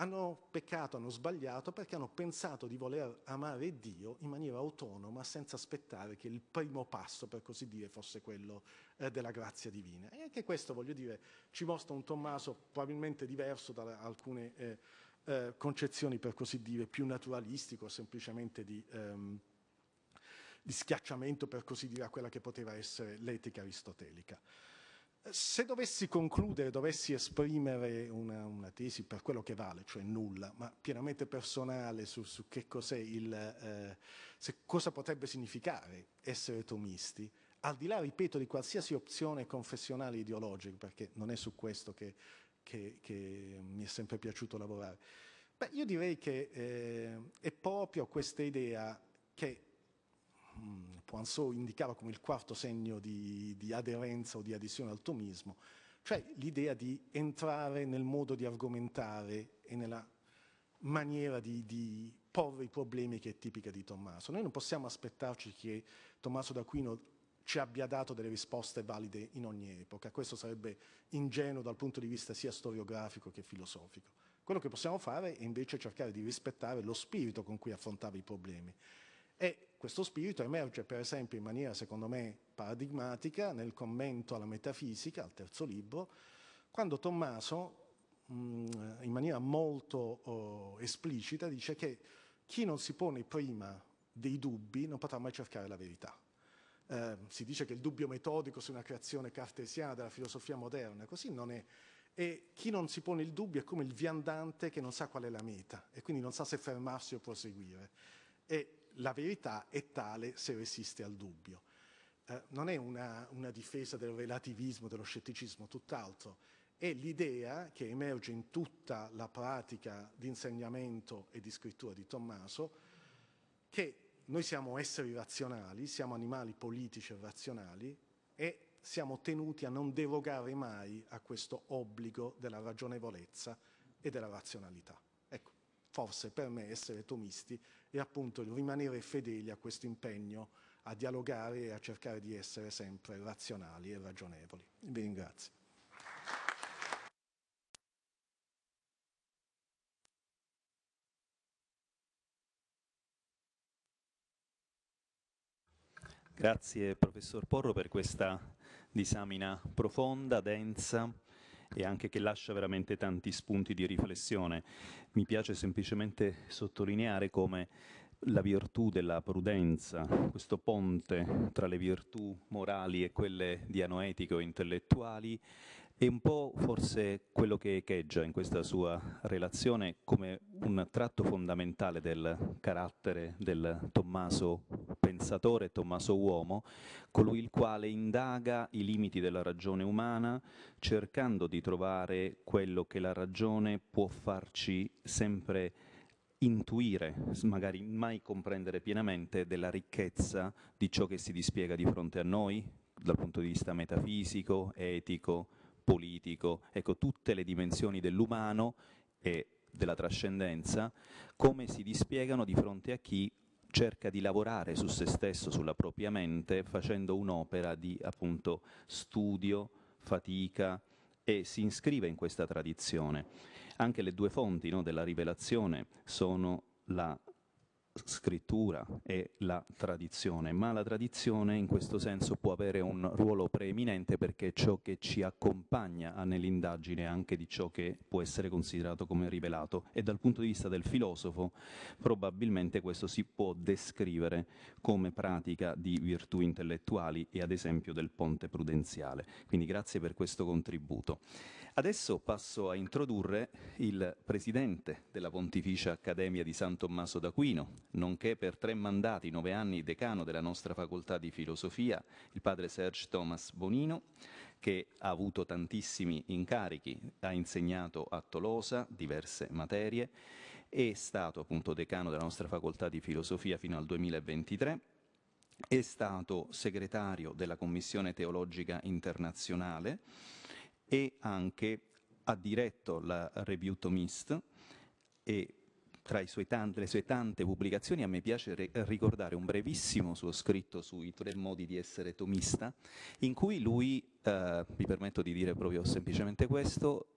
hanno peccato, hanno sbagliato perché hanno pensato di voler amare Dio in maniera autonoma senza aspettare che il primo passo, per così dire, fosse quello eh, della grazia divina. E anche questo, voglio dire, ci mostra un Tommaso probabilmente diverso da alcune eh, eh, concezioni, per così dire, più naturalistiche o semplicemente di, ehm, di schiacciamento, per così dire, a quella che poteva essere l'etica aristotelica. Se dovessi concludere, dovessi esprimere una, una, tesi per quello che vale, cioè nulla, ma pienamente personale su, su che cos'è il, eh, se, cosa potrebbe significare essere tomisti, al di là, ripeto, di qualsiasi opzione confessionale ideologica, perché non è su questo che, che, che mi è sempre piaciuto lavorare, Beh, io direi che eh, è proprio questa idea che mh, mm, Poinceau indicava come il quarto segno di, di aderenza o di adesione al tomismo, cioè l'idea di entrare nel modo di argomentare e nella maniera di, di, porre i problemi che è tipica di Tommaso. Noi non possiamo aspettarci che Tommaso d'Aquino ci abbia dato delle risposte valide in ogni epoca, questo sarebbe ingenuo dal punto di vista sia storiografico che filosofico. Quello che possiamo fare è invece cercare di rispettare lo spirito con cui affrontava i problemi. E questo spirito emerge, per esempio, in maniera, secondo me, paradigmatica nel commento alla metafisica, al terzo libro, quando Tommaso, mm, in maniera molto oh, esplicita, dice che chi non si pone prima dei dubbi non potrà mai cercare la verità. Eh, si dice che il dubbio metodico sia una creazione cartesiana della filosofia moderna, così non è. E chi non si pone il dubbio è come il viandante che non sa qual è la meta e quindi non sa se fermarsi o proseguire. E la verità è tale se resiste al dubbio. Eh, non è una, una difesa del relativismo, dello scetticismo, tutt'altro, è l'idea che emerge in tutta la pratica di insegnamento e di scrittura di Tommaso che noi siamo esseri razionali, siamo animali politici e razionali e siamo tenuti a non derogare mai a questo obbligo della ragionevolezza e della razionalità forse per me essere tomisti e appunto rimanere fedeli a questo impegno a dialogare e a cercare di essere sempre razionali e ragionevoli. Vi ringrazio. Grazie professor Porro per questa disamina profonda, densa e anche che lascia veramente tanti spunti di riflessione. Mi piace semplicemente sottolineare come la virtù della prudenza, questo ponte tra le virtù morali e quelle dianoetiche o intellettuali, è un po' forse quello che echeggia in questa sua relazione come un tratto fondamentale del carattere del Tommaso pensatore, Tommaso uomo, colui il quale indaga i limiti della ragione umana cercando di trovare quello che la ragione può farci sempre intuire, magari mai comprendere pienamente, della ricchezza di ciò che si dispiega di fronte a noi dal punto di vista metafisico, etico, politico, ecco, tutte le dimensioni dell'umano e della trascendenza, come si dispiegano di fronte a chi cerca di lavorare su se stesso, sulla propria mente, facendo un'opera di appunto studio, fatica e si iscrive in questa tradizione. Anche le due fonti no, della rivelazione sono la scrittura e la tradizione, ma la tradizione in questo senso può avere un ruolo preeminente perché è ciò che ci accompagna nell'indagine anche di ciò che può essere considerato come rivelato e dal punto di vista del filosofo probabilmente questo si può descrivere come pratica di virtù intellettuali e ad esempio del ponte prudenziale. Quindi grazie per questo contributo. Adesso passo a introdurre il presidente della Pontificia Accademia di San Tommaso d'Aquino, nonché per tre mandati, nove anni, decano della nostra facoltà di filosofia, il padre Serge Thomas Bonino, che ha avuto tantissimi incarichi, ha insegnato a Tolosa diverse materie, è stato appunto decano della nostra facoltà di filosofia fino al 2023, è stato segretario della Commissione Teologica Internazionale e anche ha diretto la Review Tomist e tra sue tante, le sue tante pubblicazioni a me piace ricordare un brevissimo suo scritto sui tre modi di essere tomista, in cui lui, eh, mi permetto di dire proprio semplicemente questo,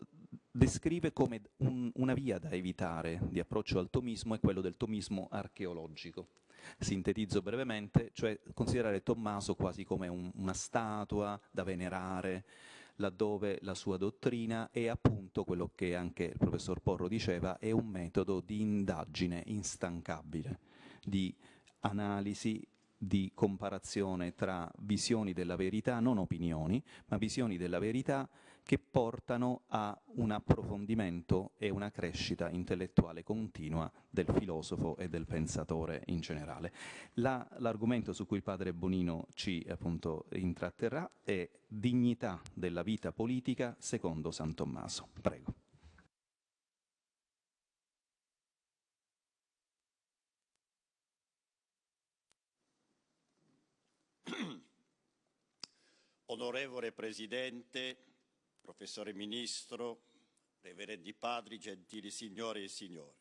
descrive come un, una via da evitare di approccio al tomismo è quello del tomismo archeologico. Sintetizzo brevemente, cioè considerare Tommaso quasi come un, una statua da venerare, laddove la sua dottrina è appunto quello che anche il professor Porro diceva, è un metodo di indagine instancabile, di analisi di comparazione tra visioni della verità, non opinioni, ma visioni della verità che portano a un approfondimento e una crescita intellettuale continua del filosofo e del pensatore in generale. La, l'argomento su cui il padre Bonino ci appunto intratterrà è dignità della vita politica secondo San Tommaso. Prego. Onorevole Presidente, professore ministro, reverendi padri, gentili signori e signori.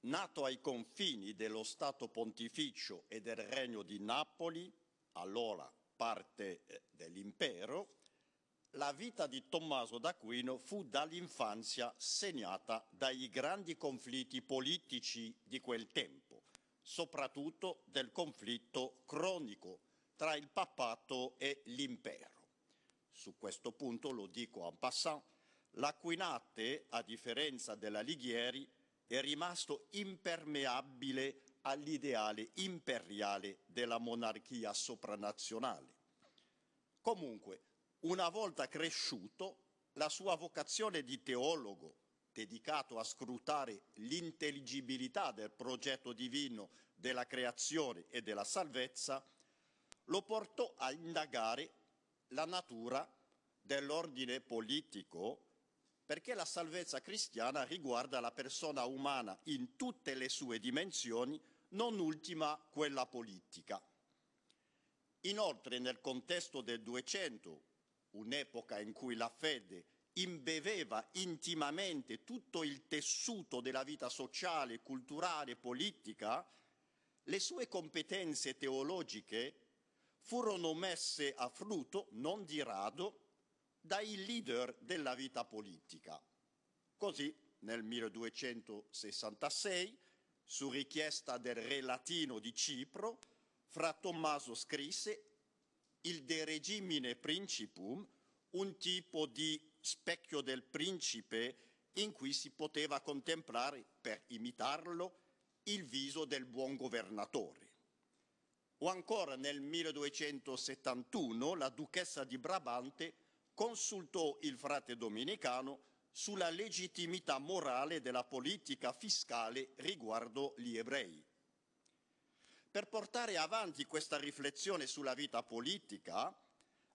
Nato ai confini dello Stato pontificio e del Regno di Napoli, allora parte eh, dell'impero, la vita di Tommaso d'Aquino fu dall'infanzia segnata dai grandi conflitti politici di quel tempo, soprattutto del conflitto cronico tra il papato e l'impero. Su questo punto lo dico en passant, l'Aquinate, a differenza dell'Alighieri, è rimasto impermeabile all'ideale imperiale della monarchia sopranazionale. Comunque, una volta cresciuto, la sua vocazione di teologo, dedicato a scrutare l'intelligibilità del progetto divino della creazione e della salvezza, lo portò a indagare la natura dell'ordine politico perché la salvezza cristiana riguarda la persona umana in tutte le sue dimensioni, non ultima quella politica. Inoltre, nel contesto del Duecento, un'epoca in cui la fede imbeveva intimamente tutto il tessuto della vita sociale, culturale, politica, le sue competenze teologiche furono messe a frutto, non di rado, dai leader della vita politica. Così nel 1266, su richiesta del re latino di Cipro, fra Tommaso scrisse il De Regimine Principum, un tipo di specchio del principe in cui si poteva contemplare, per imitarlo, il viso del buon governatore. O ancora nel 1271 la duchessa di Brabante consultò il frate dominicano sulla legittimità morale della politica fiscale riguardo gli ebrei. Per portare avanti questa riflessione sulla vita politica,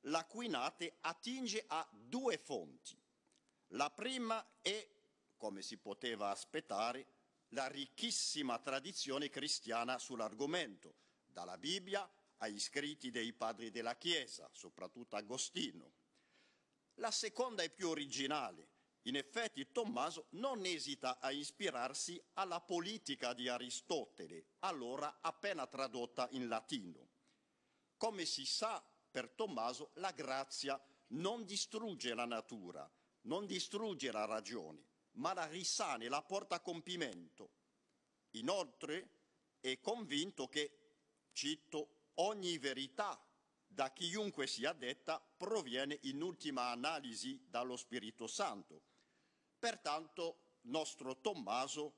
l'Aquinate attinge a due fonti. La prima è, come si poteva aspettare, la ricchissima tradizione cristiana sull'argomento, dalla Bibbia ai scritti dei padri della Chiesa, soprattutto Agostino. La seconda è più originale. In effetti Tommaso non esita a ispirarsi alla politica di Aristotele, allora appena tradotta in latino. Come si sa, per Tommaso la grazia non distrugge la natura, non distrugge la ragione, ma la risane, la porta a compimento. Inoltre è convinto che cito, ogni verità da chiunque sia detta proviene in ultima analisi dallo Spirito Santo. Pertanto nostro Tommaso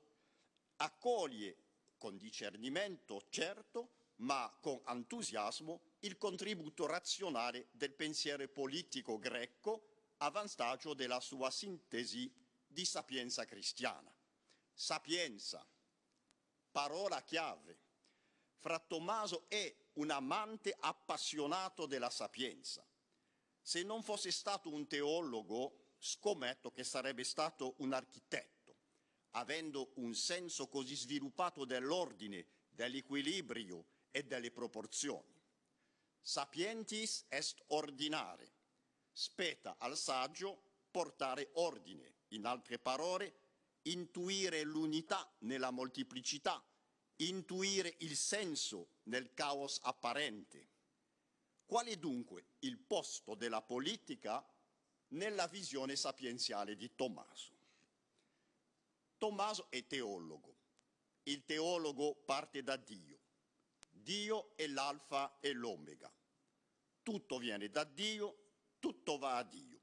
accoglie con discernimento certo, ma con entusiasmo, il contributo razionale del pensiero politico greco a vantaggio della sua sintesi di sapienza cristiana. Sapienza, parola chiave fra Tommaso e un amante appassionato della sapienza. Se non fosse stato un teologo, scommetto che sarebbe stato un architetto, avendo un senso così sviluppato dell'ordine, dell'equilibrio e delle proporzioni. Sapientis est ordinare. Spetta al saggio portare ordine, in altre parole, intuire l'unità nella molteplicità intuire il senso nel caos apparente. Qual è dunque il posto della politica nella visione sapienziale di Tommaso? Tommaso è teologo. Il teologo parte da Dio. Dio è l'alfa e l'omega. Tutto viene da Dio, tutto va a Dio.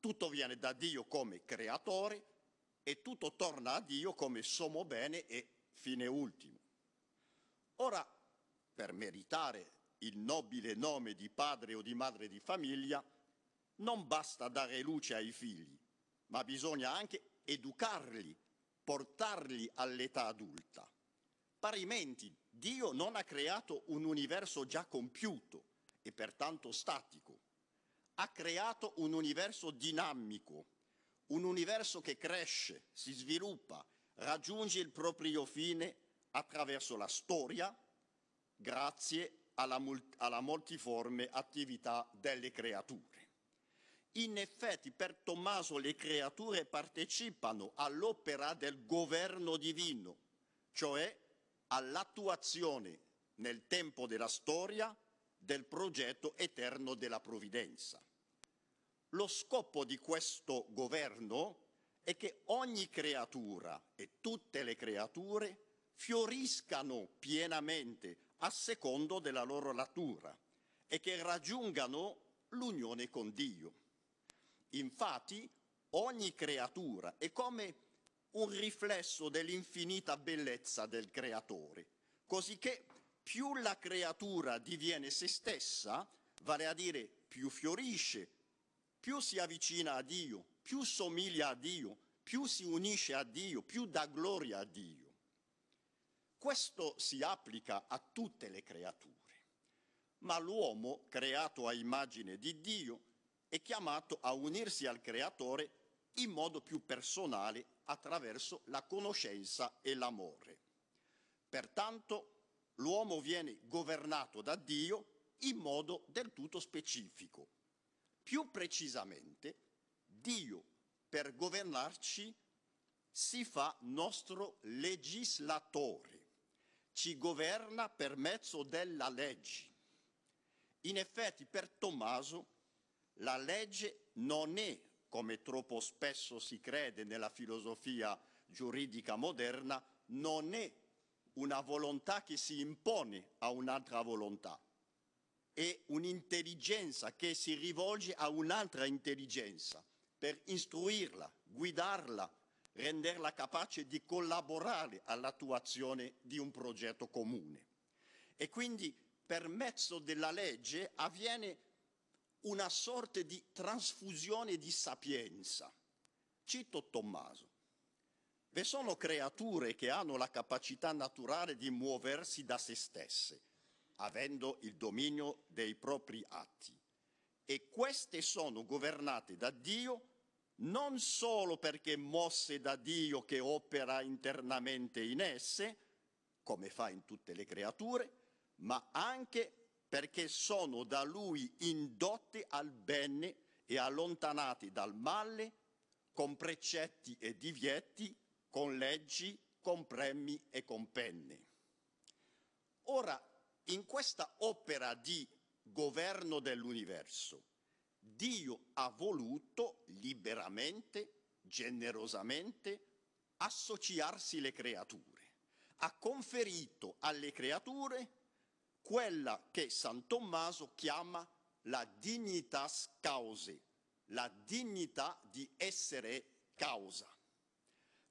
Tutto viene da Dio come creatore e tutto torna a Dio come sommo bene e fine ultimo. Ora, per meritare il nobile nome di padre o di madre di famiglia, non basta dare luce ai figli, ma bisogna anche educarli, portarli all'età adulta. Parimenti, Dio non ha creato un universo già compiuto e pertanto statico. Ha creato un universo dinamico, un universo che cresce, si sviluppa, raggiunge il proprio fine attraverso la storia, grazie alla, alla multiforme attività delle creature. In effetti, per Tommaso le creature partecipano all'opera del governo divino, cioè all'attuazione nel tempo della storia del progetto eterno della provvidenza. Lo scopo di questo governo è che ogni creatura e tutte le creature fioriscano pienamente a secondo della loro natura e che raggiungano l'unione con Dio. Infatti ogni creatura è come un riflesso dell'infinita bellezza del creatore, cosicché più la creatura diviene se stessa, vale a dire più fiorisce, più si avvicina a Dio, più somiglia a Dio, più si unisce a Dio, più dà gloria a Dio. Questo si applica a tutte le creature, ma l'uomo, creato a immagine di Dio, è chiamato a unirsi al Creatore in modo più personale attraverso la conoscenza e l'amore. Pertanto l'uomo viene governato da Dio in modo del tutto specifico. Più precisamente, Dio per governarci si fa nostro legislatore, ci governa per mezzo della legge. In effetti per Tommaso la legge non è, come troppo spesso si crede nella filosofia giuridica moderna, non è una volontà che si impone a un'altra volontà, è un'intelligenza che si rivolge a un'altra intelligenza per istruirla, guidarla, renderla capace di collaborare all'attuazione di un progetto comune. E quindi per mezzo della legge avviene una sorta di trasfusione di sapienza. Cito Tommaso. ve sono creature che hanno la capacità naturale di muoversi da se stesse, avendo il dominio dei propri atti e queste sono governate da Dio non solo perché mosse da Dio che opera internamente in esse, come fa in tutte le creature, ma anche perché sono da Lui indotte al bene e allontanate dal male con precetti e divieti, con leggi, con premi e con penne. Ora, in questa opera di governo dell'universo. Dio ha voluto liberamente, generosamente associarsi le creature. Ha conferito alle creature quella che San Tommaso chiama la dignitas cause, la dignità di essere causa,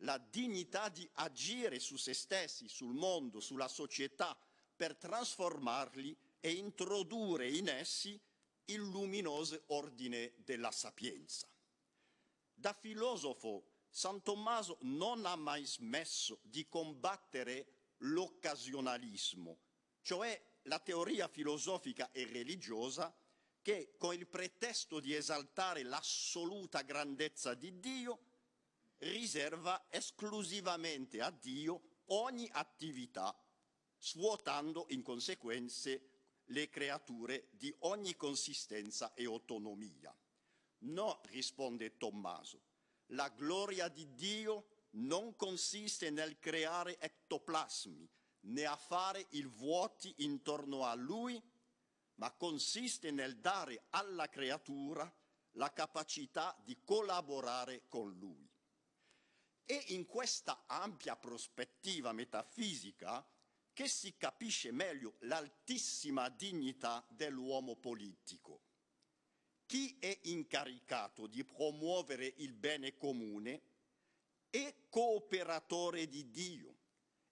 la dignità di agire su se stessi, sul mondo, sulla società, per trasformarli e introdurre in essi il luminoso ordine della sapienza. Da filosofo San Tommaso non ha mai smesso di combattere l'occasionalismo, cioè la teoria filosofica e religiosa che con il pretesto di esaltare l'assoluta grandezza di Dio riserva esclusivamente a Dio ogni attività, svuotando in conseguenza le creature di ogni consistenza e autonomia. No, risponde Tommaso, la gloria di Dio non consiste nel creare ectoplasmi, né a fare i vuoti intorno a lui, ma consiste nel dare alla creatura la capacità di collaborare con lui. E in questa ampia prospettiva metafisica che si capisce meglio l'altissima dignità dell'uomo politico. Chi è incaricato di promuovere il bene comune è cooperatore di Dio,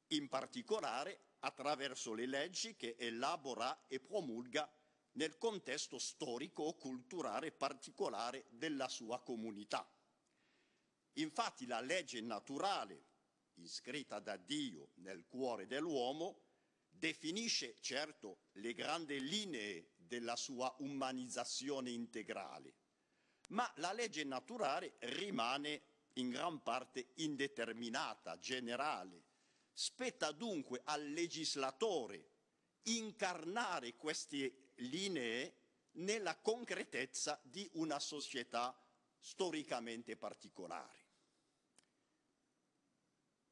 in particolare attraverso le leggi che elabora e promulga nel contesto storico o culturale particolare della sua comunità. Infatti la legge naturale iscritta da Dio nel cuore dell'uomo, definisce certo le grandi linee della sua umanizzazione integrale, ma la legge naturale rimane in gran parte indeterminata, generale. Spetta dunque al legislatore incarnare queste linee nella concretezza di una società storicamente particolare.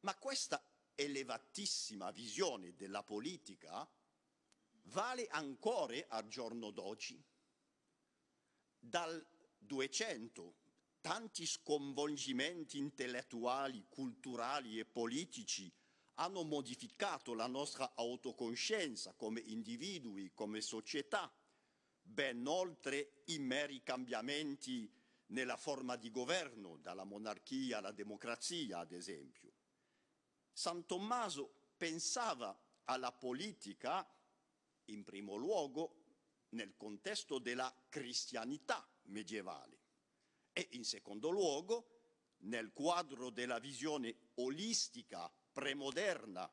Ma questa elevatissima visione della politica vale ancora al giorno d'oggi. Dal 200 tanti sconvolgimenti intellettuali, culturali e politici hanno modificato la nostra autoconscienza come individui, come società, ben oltre i meri cambiamenti nella forma di governo, dalla monarchia alla democrazia, ad esempio. San Tommaso pensava alla politica in primo luogo nel contesto della cristianità medievale e in secondo luogo nel quadro della visione olistica premoderna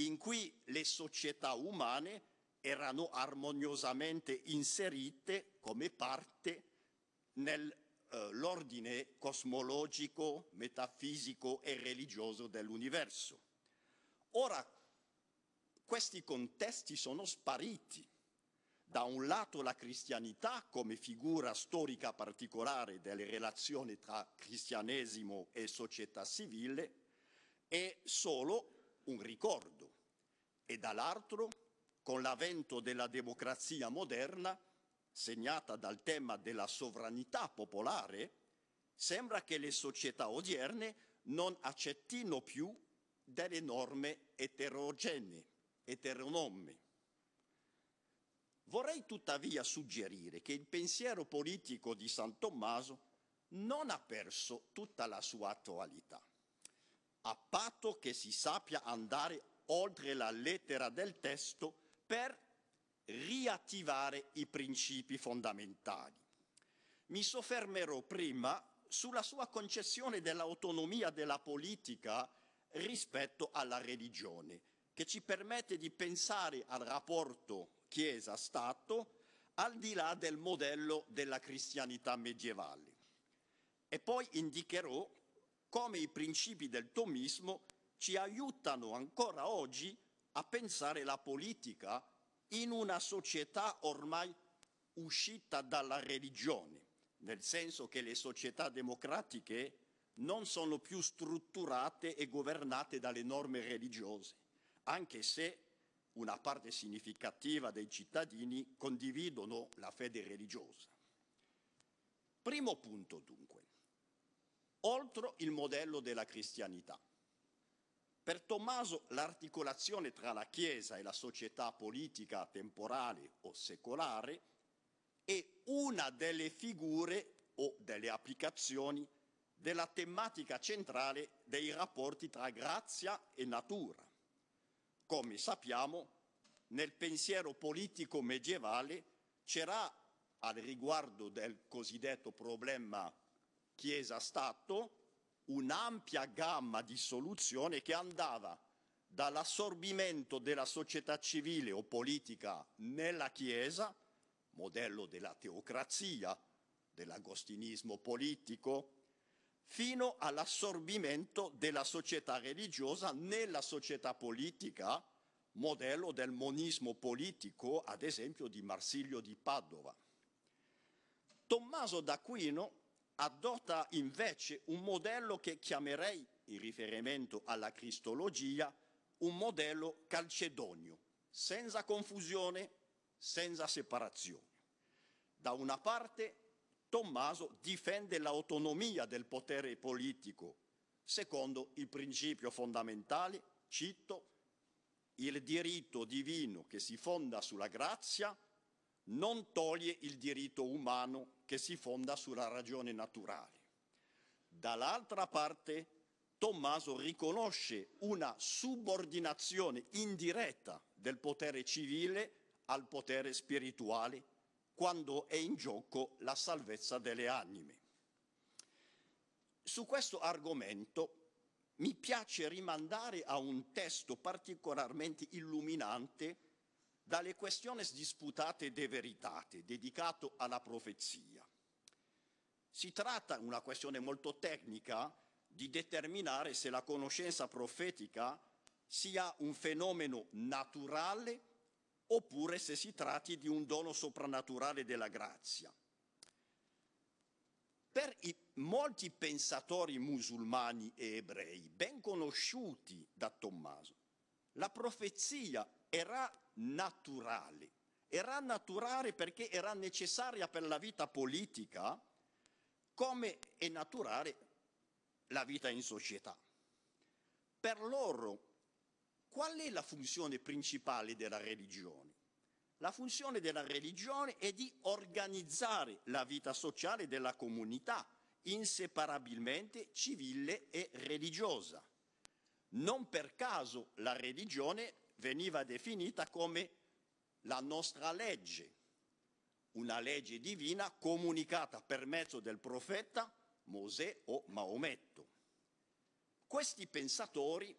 in cui le società umane erano armoniosamente inserite come parte nell'ordine eh, cosmologico, metafisico e religioso dell'universo. Ora, questi contesti sono spariti. Da un lato la cristianità come figura storica particolare delle relazioni tra cristianesimo e società civile è solo un ricordo e dall'altro, con l'avvento della democrazia moderna, segnata dal tema della sovranità popolare, sembra che le società odierne non accettino più delle norme eterogenei, eteronomi. Vorrei tuttavia suggerire che il pensiero politico di San Tommaso non ha perso tutta la sua attualità, a patto che si sappia andare oltre la lettera del testo per riattivare i principi fondamentali. Mi soffermerò prima sulla sua concezione dell'autonomia della politica rispetto alla religione, che ci permette di pensare al rapporto Chiesa-Stato al di là del modello della cristianità medievale. E poi indicherò come i principi del tomismo ci aiutano ancora oggi a pensare la politica in una società ormai uscita dalla religione, nel senso che le società democratiche non sono più strutturate e governate dalle norme religiose, anche se una parte significativa dei cittadini condividono la fede religiosa. Primo punto dunque, oltre il modello della cristianità. Per Tommaso l'articolazione tra la Chiesa e la società politica temporale o secolare è una delle figure o delle applicazioni della tematica centrale dei rapporti tra grazia e natura. Come sappiamo, nel pensiero politico medievale c'era al riguardo del cosiddetto problema Chiesa-Stato un'ampia gamma di soluzioni che andava dall'assorbimento della società civile o politica nella Chiesa, modello della teocrazia, dell'agostinismo politico, fino all'assorbimento della società religiosa nella società politica, modello del monismo politico, ad esempio, di Marsilio di Padova. Tommaso d'Aquino adotta invece un modello che chiamerei, in riferimento alla cristologia, un modello calcedonio, senza confusione, senza separazione. Da una parte Tommaso difende l'autonomia del potere politico secondo il principio fondamentale, cito, il diritto divino che si fonda sulla grazia non toglie il diritto umano che si fonda sulla ragione naturale. Dall'altra parte, Tommaso riconosce una subordinazione indiretta del potere civile al potere spirituale quando è in gioco la salvezza delle anime. Su questo argomento mi piace rimandare a un testo particolarmente illuminante dalle questioni disputate de veritate, dedicato alla profezia. Si tratta, una questione molto tecnica, di determinare se la conoscenza profetica sia un fenomeno naturale oppure se si tratti di un dono soprannaturale della grazia. Per i, molti pensatori musulmani e ebrei, ben conosciuti da Tommaso, la profezia era naturale, era naturale perché era necessaria per la vita politica, come è naturale la vita in società. Per loro Qual è la funzione principale della religione? La funzione della religione è di organizzare la vita sociale della comunità, inseparabilmente civile e religiosa. Non per caso la religione veniva definita come la nostra legge, una legge divina comunicata per mezzo del profeta Mosè o Maometto. Questi pensatori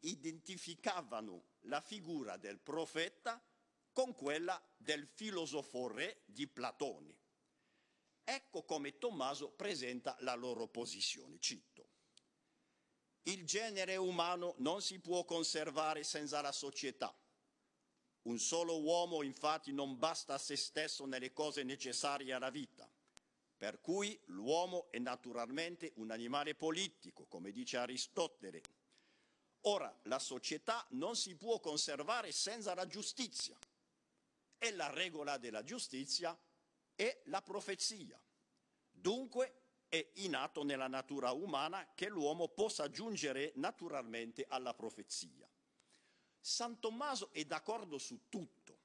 identificavano la figura del profeta con quella del filosofo re di Platone. Ecco come Tommaso presenta la loro posizione, cito. Il genere umano non si può conservare senza la società. Un solo uomo infatti non basta a se stesso nelle cose necessarie alla vita. Per cui l'uomo è naturalmente un animale politico, come dice Aristotele, Ora, la società non si può conservare senza la giustizia e la regola della giustizia è la profezia. Dunque è inato nella natura umana che l'uomo possa giungere naturalmente alla profezia. San Tommaso è d'accordo su tutto.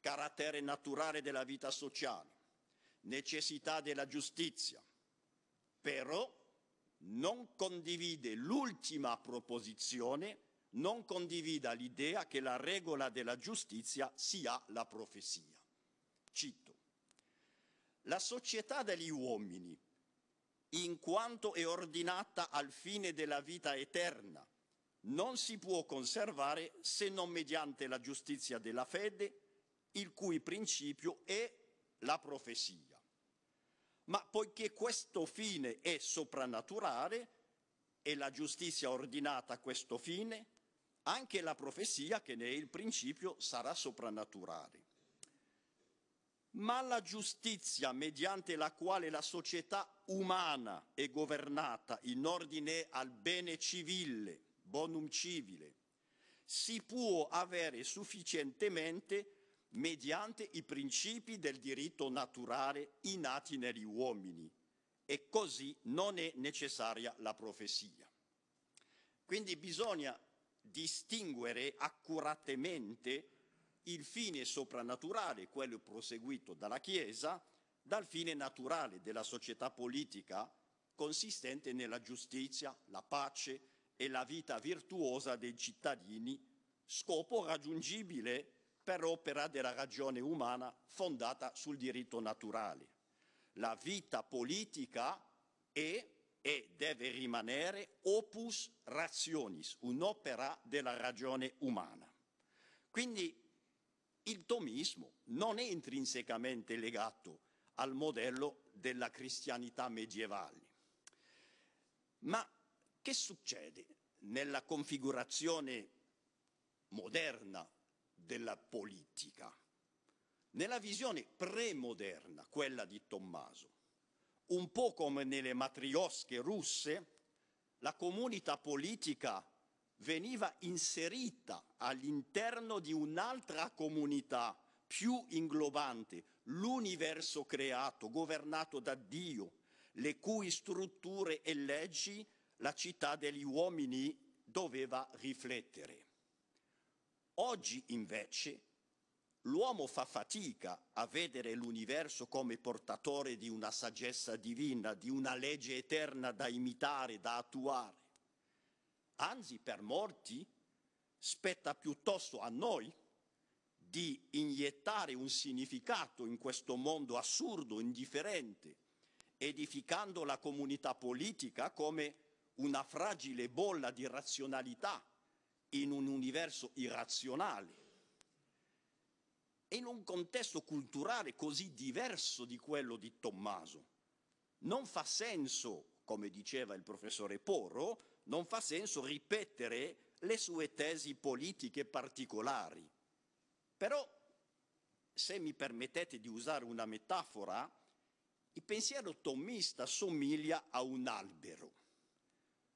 Carattere naturale della vita sociale, necessità della giustizia. Però non condivide l'ultima proposizione, non condivida l'idea che la regola della giustizia sia la profezia. Cito. La società degli uomini, in quanto è ordinata al fine della vita eterna, non si può conservare se non mediante la giustizia della fede, il cui principio è la profezia ma poiché questo fine è soprannaturale e la giustizia ordinata a questo fine, anche la profezia, che ne è il principio, sarà soprannaturale. Ma la giustizia mediante la quale la società umana è governata in ordine al bene civile, bonum civile, si può avere sufficientemente mediante i principi del diritto naturale innati negli uomini e così non è necessaria la profezia. Quindi bisogna distinguere accuratamente il fine soprannaturale, quello proseguito dalla Chiesa, dal fine naturale della società politica consistente nella giustizia, la pace e la vita virtuosa dei cittadini, scopo raggiungibile per opera della ragione umana fondata sul diritto naturale. La vita politica è e deve rimanere opus rationis, un'opera della ragione umana. Quindi il tomismo non è intrinsecamente legato al modello della cristianità medievale. Ma che succede nella configurazione moderna della politica. Nella visione premoderna, quella di Tommaso, un po' come nelle matriosche russe, la comunità politica veniva inserita all'interno di un'altra comunità più inglobante, l'universo creato, governato da Dio, le cui strutture e leggi la città degli uomini doveva riflettere. Oggi invece l'uomo fa fatica a vedere l'universo come portatore di una saggezza divina, di una legge eterna da imitare, da attuare. Anzi, per molti spetta piuttosto a noi di iniettare un significato in questo mondo assurdo, indifferente, edificando la comunità politica come una fragile bolla di razionalità in un universo irrazionale in un contesto culturale così diverso di quello di Tommaso. Non fa senso, come diceva il professore Porro, non fa senso ripetere le sue tesi politiche particolari. Però, se mi permettete di usare una metafora, il pensiero tommista somiglia a un albero.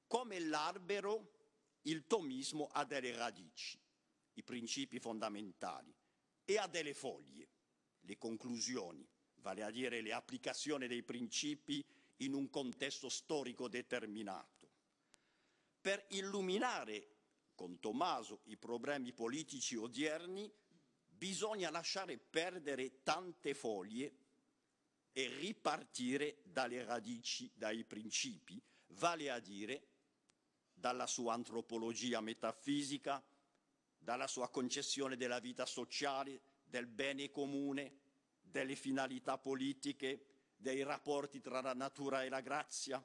Come l'albero il tomismo ha delle radici, i principi fondamentali, e ha delle foglie, le conclusioni, vale a dire le applicazioni dei principi in un contesto storico determinato. Per illuminare con Tommaso i problemi politici odierni bisogna lasciare perdere tante foglie e ripartire dalle radici, dai principi, vale a dire dalla sua antropologia metafisica, dalla sua concessione della vita sociale, del bene comune, delle finalità politiche, dei rapporti tra la natura e la grazia.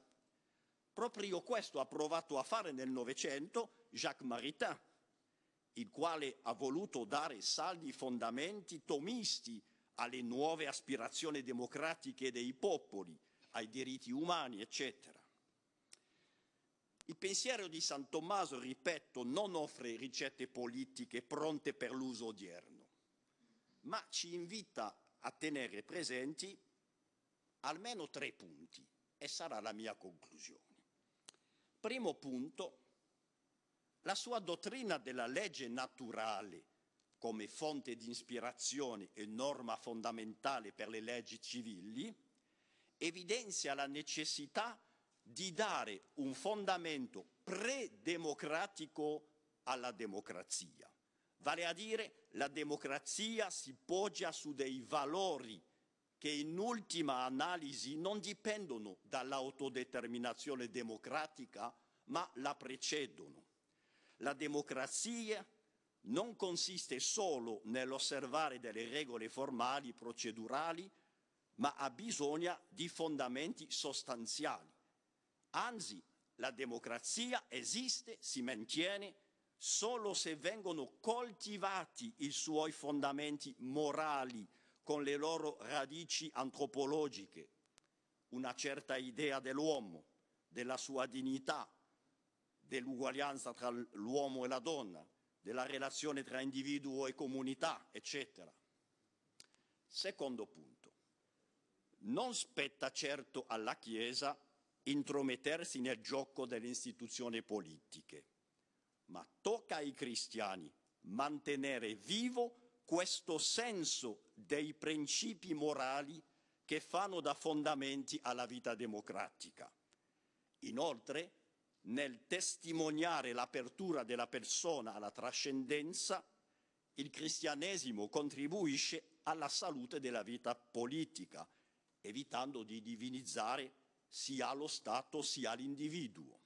Proprio questo ha provato a fare nel Novecento Jacques Maritain, il quale ha voluto dare saldi fondamenti tomisti alle nuove aspirazioni democratiche dei popoli, ai diritti umani, eccetera. Il pensiero di San Tommaso, ripeto, non offre ricette politiche pronte per l'uso odierno, ma ci invita a tenere presenti almeno tre punti e sarà la mia conclusione. Primo punto, la sua dottrina della legge naturale come fonte di ispirazione e norma fondamentale per le leggi civili evidenzia la necessità di di dare un fondamento predemocratico alla democrazia. Vale a dire la democrazia si poggia su dei valori che in ultima analisi non dipendono dall'autodeterminazione democratica, ma la precedono. La democrazia non consiste solo nell'osservare delle regole formali, procedurali, ma ha bisogno di fondamenti sostanziali. Anzi, la democrazia esiste, si mantiene solo se vengono coltivati i suoi fondamenti morali con le loro radici antropologiche, una certa idea dell'uomo, della sua dignità, dell'uguaglianza tra l'uomo e la donna, della relazione tra individuo e comunità, eccetera. Secondo punto. Non spetta certo alla Chiesa intromettersi nel gioco delle istituzioni politiche, ma tocca ai cristiani mantenere vivo questo senso dei principi morali che fanno da fondamenti alla vita democratica. Inoltre, nel testimoniare l'apertura della persona alla trascendenza, il cristianesimo contribuisce alla salute della vita politica, evitando di divinizzare sia allo Stato sia all'individuo.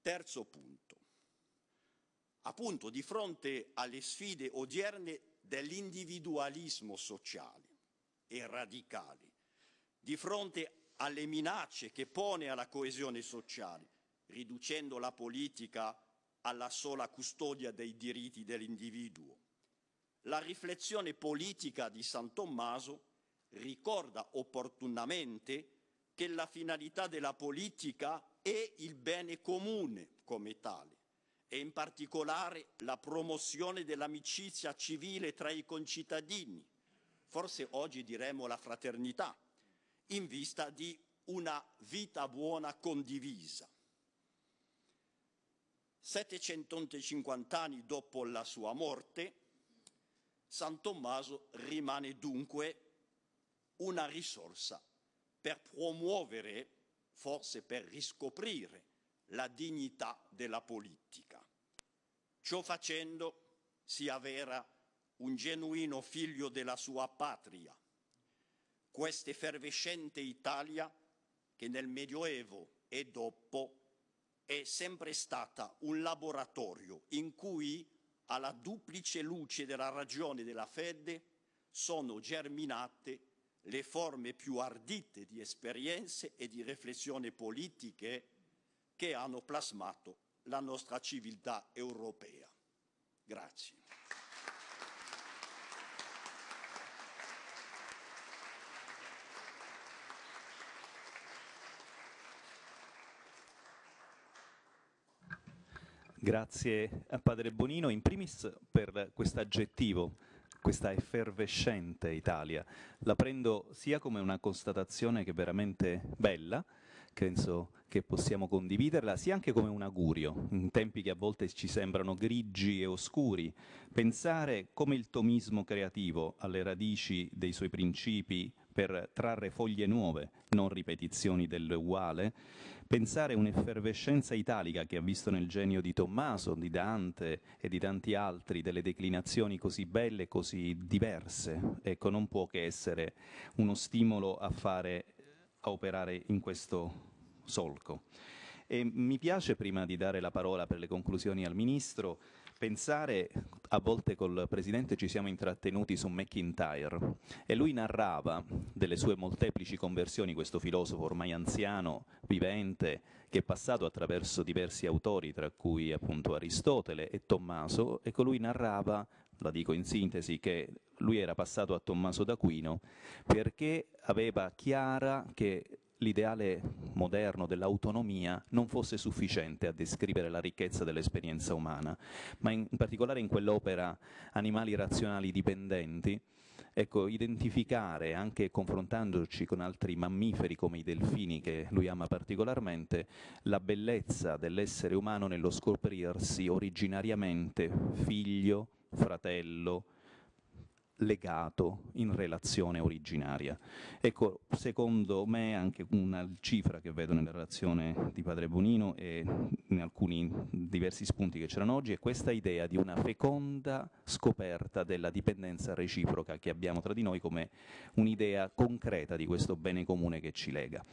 Terzo punto. Appunto, di fronte alle sfide odierne dell'individualismo sociale e radicale, di fronte alle minacce che pone alla coesione sociale, riducendo la politica alla sola custodia dei diritti dell'individuo. La riflessione politica di San Tommaso ricorda opportunamente che la finalità della politica è il bene comune come tale e in particolare la promozione dell'amicizia civile tra i concittadini, forse oggi diremmo la fraternità, in vista di una vita buona condivisa. 750 anni dopo la sua morte, San Tommaso rimane dunque una risorsa per promuovere, forse per riscoprire, la dignità della politica. Ciò facendo si avvera un genuino figlio della sua patria, questa effervescente Italia che nel Medioevo e dopo è sempre stata un laboratorio in cui alla duplice luce della ragione e della fede sono germinate le forme più ardite di esperienze e di riflessioni politiche che hanno plasmato la nostra civiltà europea. Grazie. Grazie a eh, Padre Bonino in primis per questo aggettivo questa effervescente Italia. La prendo sia come una constatazione che è veramente bella, penso che possiamo condividerla, sia anche come un augurio, in tempi che a volte ci sembrano grigi e oscuri. Pensare come il tomismo creativo alle radici dei suoi principi per trarre foglie nuove, non ripetizioni dell'uguale, pensare un'effervescenza italica che ha visto nel genio di Tommaso, di Dante e di tanti altri delle declinazioni così belle, così diverse, ecco, non può che essere uno stimolo a fare, a operare in questo solco. E mi piace, prima di dare la parola per le conclusioni al Ministro, pensare a volte col presidente ci siamo intrattenuti su McIntyre e lui narrava delle sue molteplici conversioni, questo filosofo ormai anziano, vivente, che è passato attraverso diversi autori, tra cui appunto Aristotele e Tommaso, e colui narrava, la dico in sintesi, che lui era passato a Tommaso d'Aquino perché aveva chiara che l'ideale moderno dell'autonomia non fosse sufficiente a descrivere la ricchezza dell'esperienza umana, ma in, particolare in quell'opera Animali razionali dipendenti, ecco, identificare, anche confrontandoci con altri mammiferi come i delfini che lui ama particolarmente, la bellezza dell'essere umano nello scoprirsi originariamente figlio, fratello, legato in relazione originaria. Ecco, secondo me anche una cifra che vedo nella relazione di Padre Bonino e in alcuni diversi spunti che c'erano oggi è questa idea di una feconda scoperta della dipendenza reciproca che abbiamo tra di noi come un'idea concreta di questo bene comune che ci lega.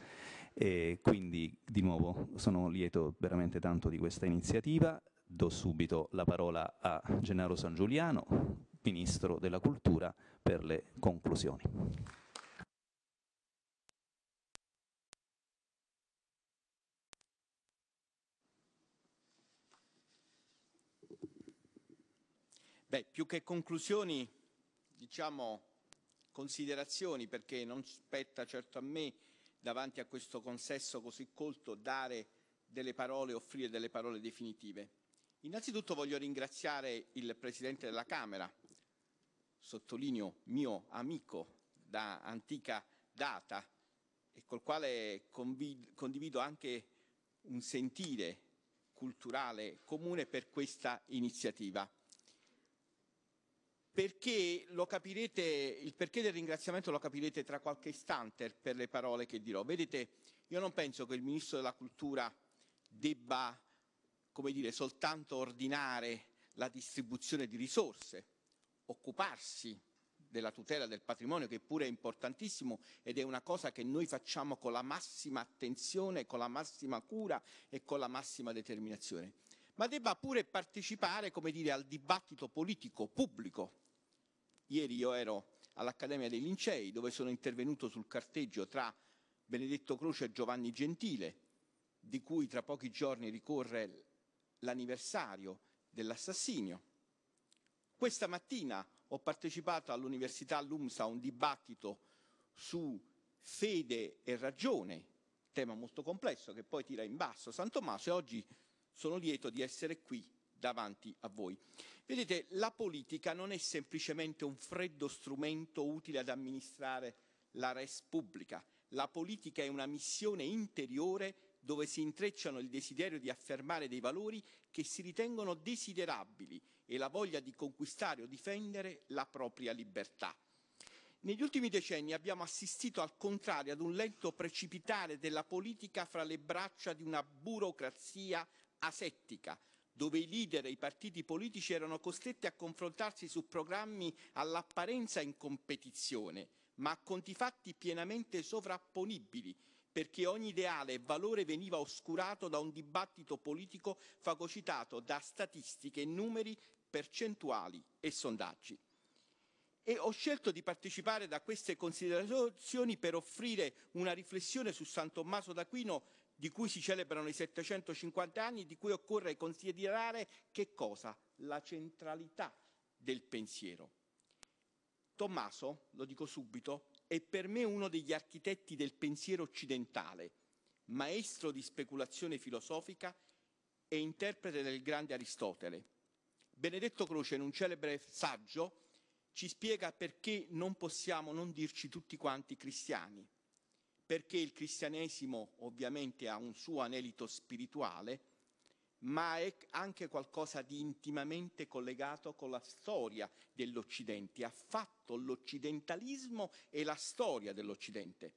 E quindi di nuovo sono lieto veramente tanto di questa iniziativa, do subito la parola a Gennaro San Giuliano, Ministro della Cultura per le conclusioni. Beh, più che conclusioni, diciamo considerazioni, perché non spetta certo a me, davanti a questo consesso così colto, dare delle parole, offrire delle parole definitive. Innanzitutto voglio ringraziare il Presidente della Camera, sottolineo mio amico da antica data e col quale condivido anche un sentire culturale comune per questa iniziativa. Perché lo capirete, il perché del ringraziamento lo capirete tra qualche istante per le parole che dirò. Vedete, io non penso che il Ministro della Cultura debba, come dire, soltanto ordinare la distribuzione di risorse, occuparsi della tutela del patrimonio che pure è importantissimo ed è una cosa che noi facciamo con la massima attenzione, con la massima cura e con la massima determinazione, ma debba pure partecipare come dire, al dibattito politico pubblico. Ieri io ero all'Accademia dei Lincei dove sono intervenuto sul carteggio tra Benedetto Croce e Giovanni Gentile, di cui tra pochi giorni ricorre l'anniversario dell'assassinio. Questa mattina ho partecipato all'Università Lumsa a un dibattito su fede e ragione, tema molto complesso che poi tira in basso San Tommaso e oggi sono lieto di essere qui davanti a voi. Vedete, la politica non è semplicemente un freddo strumento utile ad amministrare la res pubblica. La politica è una missione interiore dove si intrecciano il desiderio di affermare dei valori che si ritengono desiderabili e la voglia di conquistare o difendere la propria libertà. Negli ultimi decenni abbiamo assistito al contrario ad un lento precipitare della politica fra le braccia di una burocrazia asettica, dove i leader e i partiti politici erano costretti a confrontarsi su programmi all'apparenza in competizione, ma a conti fatti pienamente sovrapponibili, perché ogni ideale e valore veniva oscurato da un dibattito politico fagocitato da statistiche, numeri, percentuali e sondaggi. E ho scelto di partecipare da queste considerazioni per offrire una riflessione su San Tommaso d'Aquino di cui si celebrano i 750 anni e di cui occorre considerare che cosa? La centralità del pensiero. Tommaso, lo dico subito, è per me uno degli architetti del pensiero occidentale, maestro di speculazione filosofica e interprete del grande Aristotele. Benedetto Croce, in un celebre saggio, ci spiega perché non possiamo non dirci tutti quanti cristiani, perché il cristianesimo ovviamente ha un suo anelito spirituale, ma è anche qualcosa di intimamente collegato con la storia dell'Occidente. Ha fatto l'occidentalismo e la storia dell'Occidente.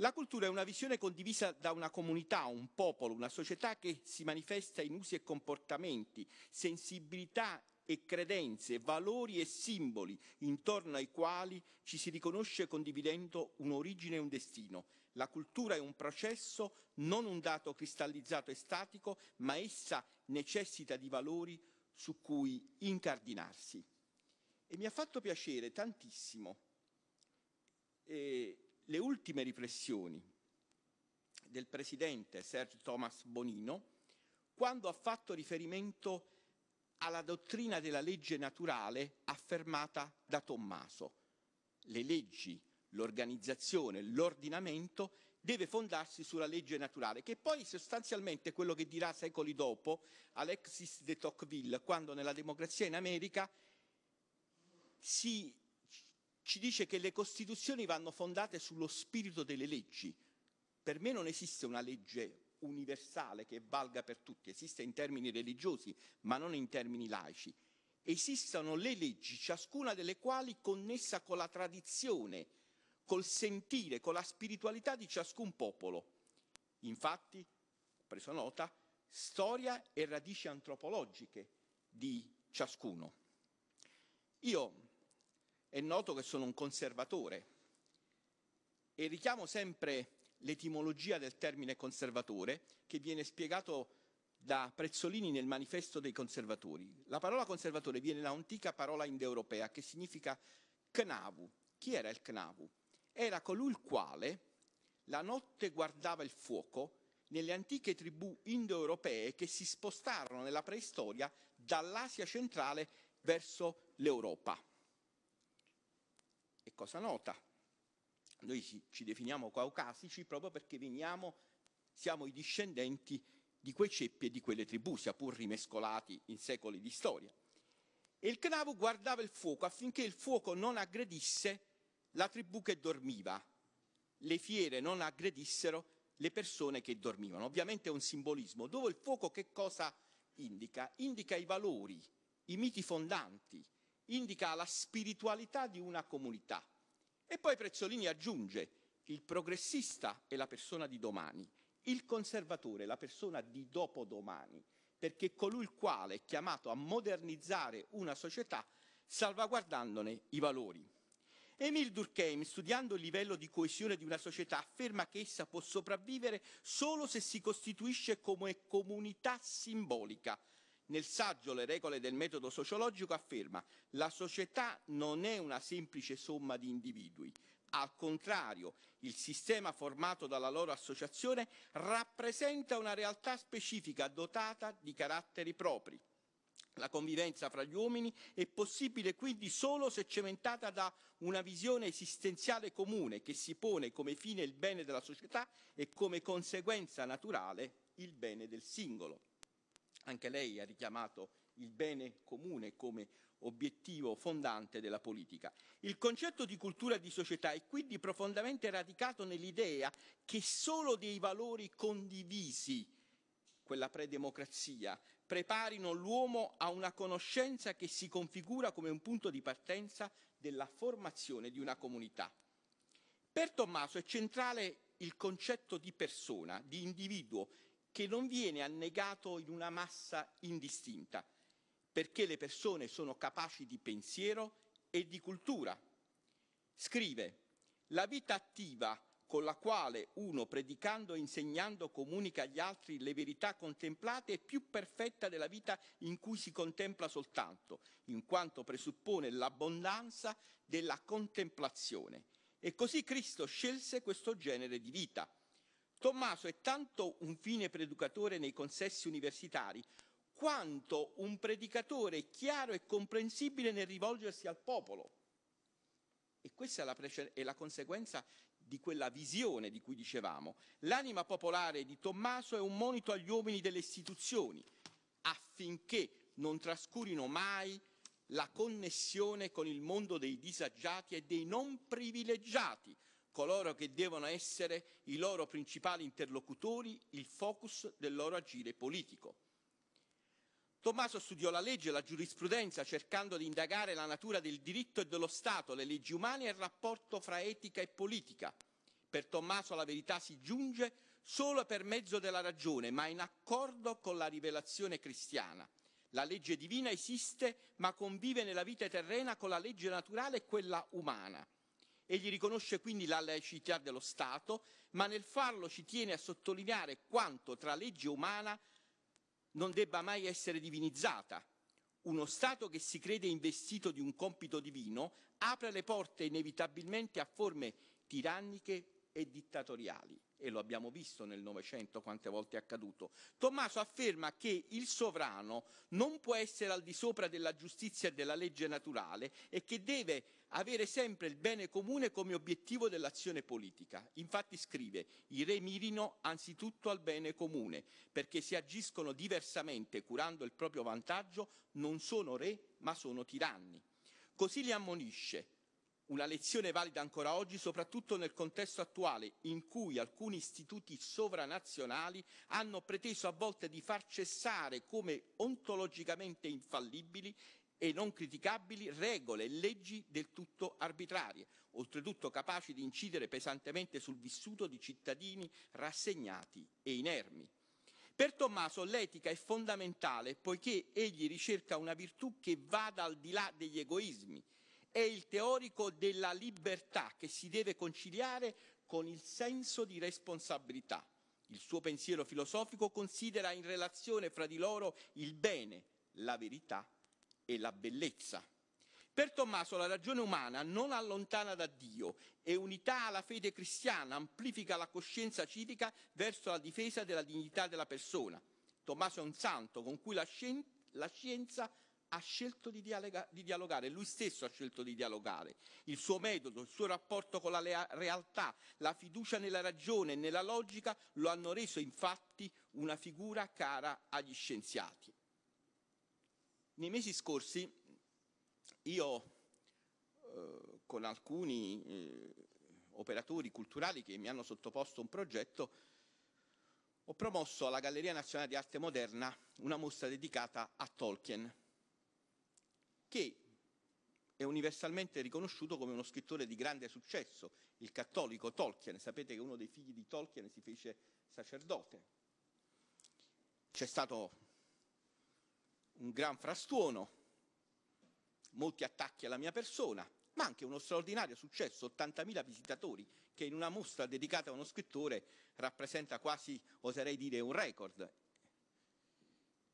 La cultura è una visione condivisa da una comunità, un popolo, una società che si manifesta in usi e comportamenti, sensibilità e credenze, valori e simboli intorno ai quali ci si riconosce condividendo un'origine e un destino. La cultura è un processo, non un dato cristallizzato e statico, ma essa necessita di valori su cui incardinarsi. E mi ha fatto piacere tantissimo eh, le ultime riflessioni del presidente Sergio Thomas Bonino quando ha fatto riferimento alla dottrina della legge naturale affermata da Tommaso. Le leggi l'organizzazione, l'ordinamento deve fondarsi sulla legge naturale, che poi sostanzialmente è quello che dirà secoli dopo Alexis de Tocqueville, quando nella democrazia in America si, ci dice che le costituzioni vanno fondate sullo spirito delle leggi. Per me non esiste una legge universale che valga per tutti, esiste in termini religiosi, ma non in termini laici. Esistono le leggi, ciascuna delle quali connessa con la tradizione, col sentire, con la spiritualità di ciascun popolo. Infatti, ho preso nota, storia e radici antropologiche di ciascuno. Io è noto che sono un conservatore e richiamo sempre l'etimologia del termine conservatore che viene spiegato da Prezzolini nel manifesto dei conservatori. La parola conservatore viene da un'antica parola indoeuropea che significa knavu. Chi era il knavu? Era colui il quale la notte guardava il fuoco nelle antiche tribù indoeuropee che si spostarono nella preistoria dall'Asia centrale verso l'Europa. E cosa nota? Noi ci definiamo caucasici proprio perché veniamo, siamo i discendenti di quei ceppi e di quelle tribù, sia pur rimescolati in secoli di storia. E il Canavu guardava il fuoco affinché il fuoco non aggredisse la tribù che dormiva, le fiere non aggredissero le persone che dormivano. Ovviamente è un simbolismo. Dove il fuoco che cosa indica? Indica i valori, i miti fondanti, indica la spiritualità di una comunità. E poi Prezzolini aggiunge il progressista è la persona di domani, il conservatore è la persona di dopodomani, perché colui il quale è chiamato a modernizzare una società salvaguardandone i valori. Emil Durkheim, studiando il livello di coesione di una società, afferma che essa può sopravvivere solo se si costituisce come comunità simbolica. Nel saggio Le regole del metodo sociologico afferma la società non è una semplice somma di individui. Al contrario, il sistema formato dalla loro associazione rappresenta una realtà specifica dotata di caratteri propri. La convivenza fra gli uomini è possibile quindi solo se cementata da una visione esistenziale comune che si pone come fine il bene della società e come conseguenza naturale il bene del singolo. Anche lei ha richiamato il bene comune come obiettivo fondante della politica. Il concetto di cultura di società è quindi profondamente radicato nell'idea che solo dei valori condivisi, quella predemocrazia, preparino l'uomo a una conoscenza che si configura come un punto di partenza della formazione di una comunità. Per Tommaso è centrale il concetto di persona, di individuo, che non viene annegato in una massa indistinta, perché le persone sono capaci di pensiero e di cultura. Scrive, la vita attiva con la quale uno, predicando e insegnando, comunica agli altri le verità contemplate è più perfetta della vita in cui si contempla soltanto, in quanto presuppone l'abbondanza della contemplazione. E così Cristo scelse questo genere di vita. Tommaso è tanto un fine preducatore nei consessi universitari, quanto un predicatore chiaro e comprensibile nel rivolgersi al popolo. E questa è la, è la, conseguenza di quella visione di cui dicevamo. L'anima popolare di Tommaso è un monito agli uomini delle istituzioni affinché non trascurino mai la connessione con il mondo dei disagiati e dei non privilegiati, coloro che devono essere i loro principali interlocutori, il focus del loro agire politico. Tommaso studiò la legge e la giurisprudenza cercando di indagare la natura del diritto e dello Stato, le leggi umane e il rapporto fra etica e politica. Per Tommaso la verità si giunge solo per mezzo della ragione, ma in accordo con la rivelazione cristiana. La legge divina esiste, ma convive nella vita terrena con la legge naturale e quella umana. Egli riconosce quindi la laicità dello Stato, ma nel farlo ci tiene a sottolineare quanto tra legge umana non debba mai essere divinizzata. Uno Stato che si crede investito di un compito divino apre le porte inevitabilmente a forme tiranniche e dittatoriali. E lo abbiamo visto nel Novecento quante volte è accaduto. Tommaso afferma che il sovrano non può essere al di sopra della giustizia e della legge naturale e che deve avere sempre il bene comune come obiettivo dell'azione politica. Infatti scrive i re mirino anzitutto al bene comune, perché se agiscono diversamente curando il proprio vantaggio non sono re ma sono tiranni. Così li ammonisce. Una lezione valida ancora oggi, soprattutto nel contesto attuale in cui alcuni istituti sovranazionali hanno preteso a volte di far cessare come ontologicamente infallibili e non criticabili regole e leggi del tutto arbitrarie, oltretutto capaci di incidere pesantemente sul vissuto di cittadini rassegnati e inermi. Per Tommaso l'etica è fondamentale poiché egli ricerca una virtù che vada al di là degli egoismi. È il teorico della libertà che si deve conciliare con il senso di responsabilità. Il suo pensiero filosofico considera in relazione fra di loro il bene, la verità e la bellezza. Per Tommaso la ragione umana non allontana da Dio e unità alla fede cristiana amplifica la coscienza civica verso la difesa della dignità della persona. Tommaso è un santo con cui la, scien- la scienza ha scelto di, dialoga- di, dialogare, lui stesso ha scelto di dialogare. Il suo metodo, il suo rapporto con la lea- realtà, la fiducia nella ragione e nella logica lo hanno reso infatti una figura cara agli scienziati. Nei mesi scorsi io eh, con alcuni eh, operatori culturali che mi hanno sottoposto un progetto ho promosso alla Galleria Nazionale di Arte Moderna una mostra dedicata a Tolkien, che è universalmente riconosciuto come uno scrittore di grande successo, il cattolico Tolkien. Sapete che uno dei figli di Tolkien si fece sacerdote. C'è stato un gran frastuono, molti attacchi alla mia persona, ma anche uno straordinario successo, 80.000 visitatori, che in una mostra dedicata a uno scrittore rappresenta quasi, oserei dire, un record.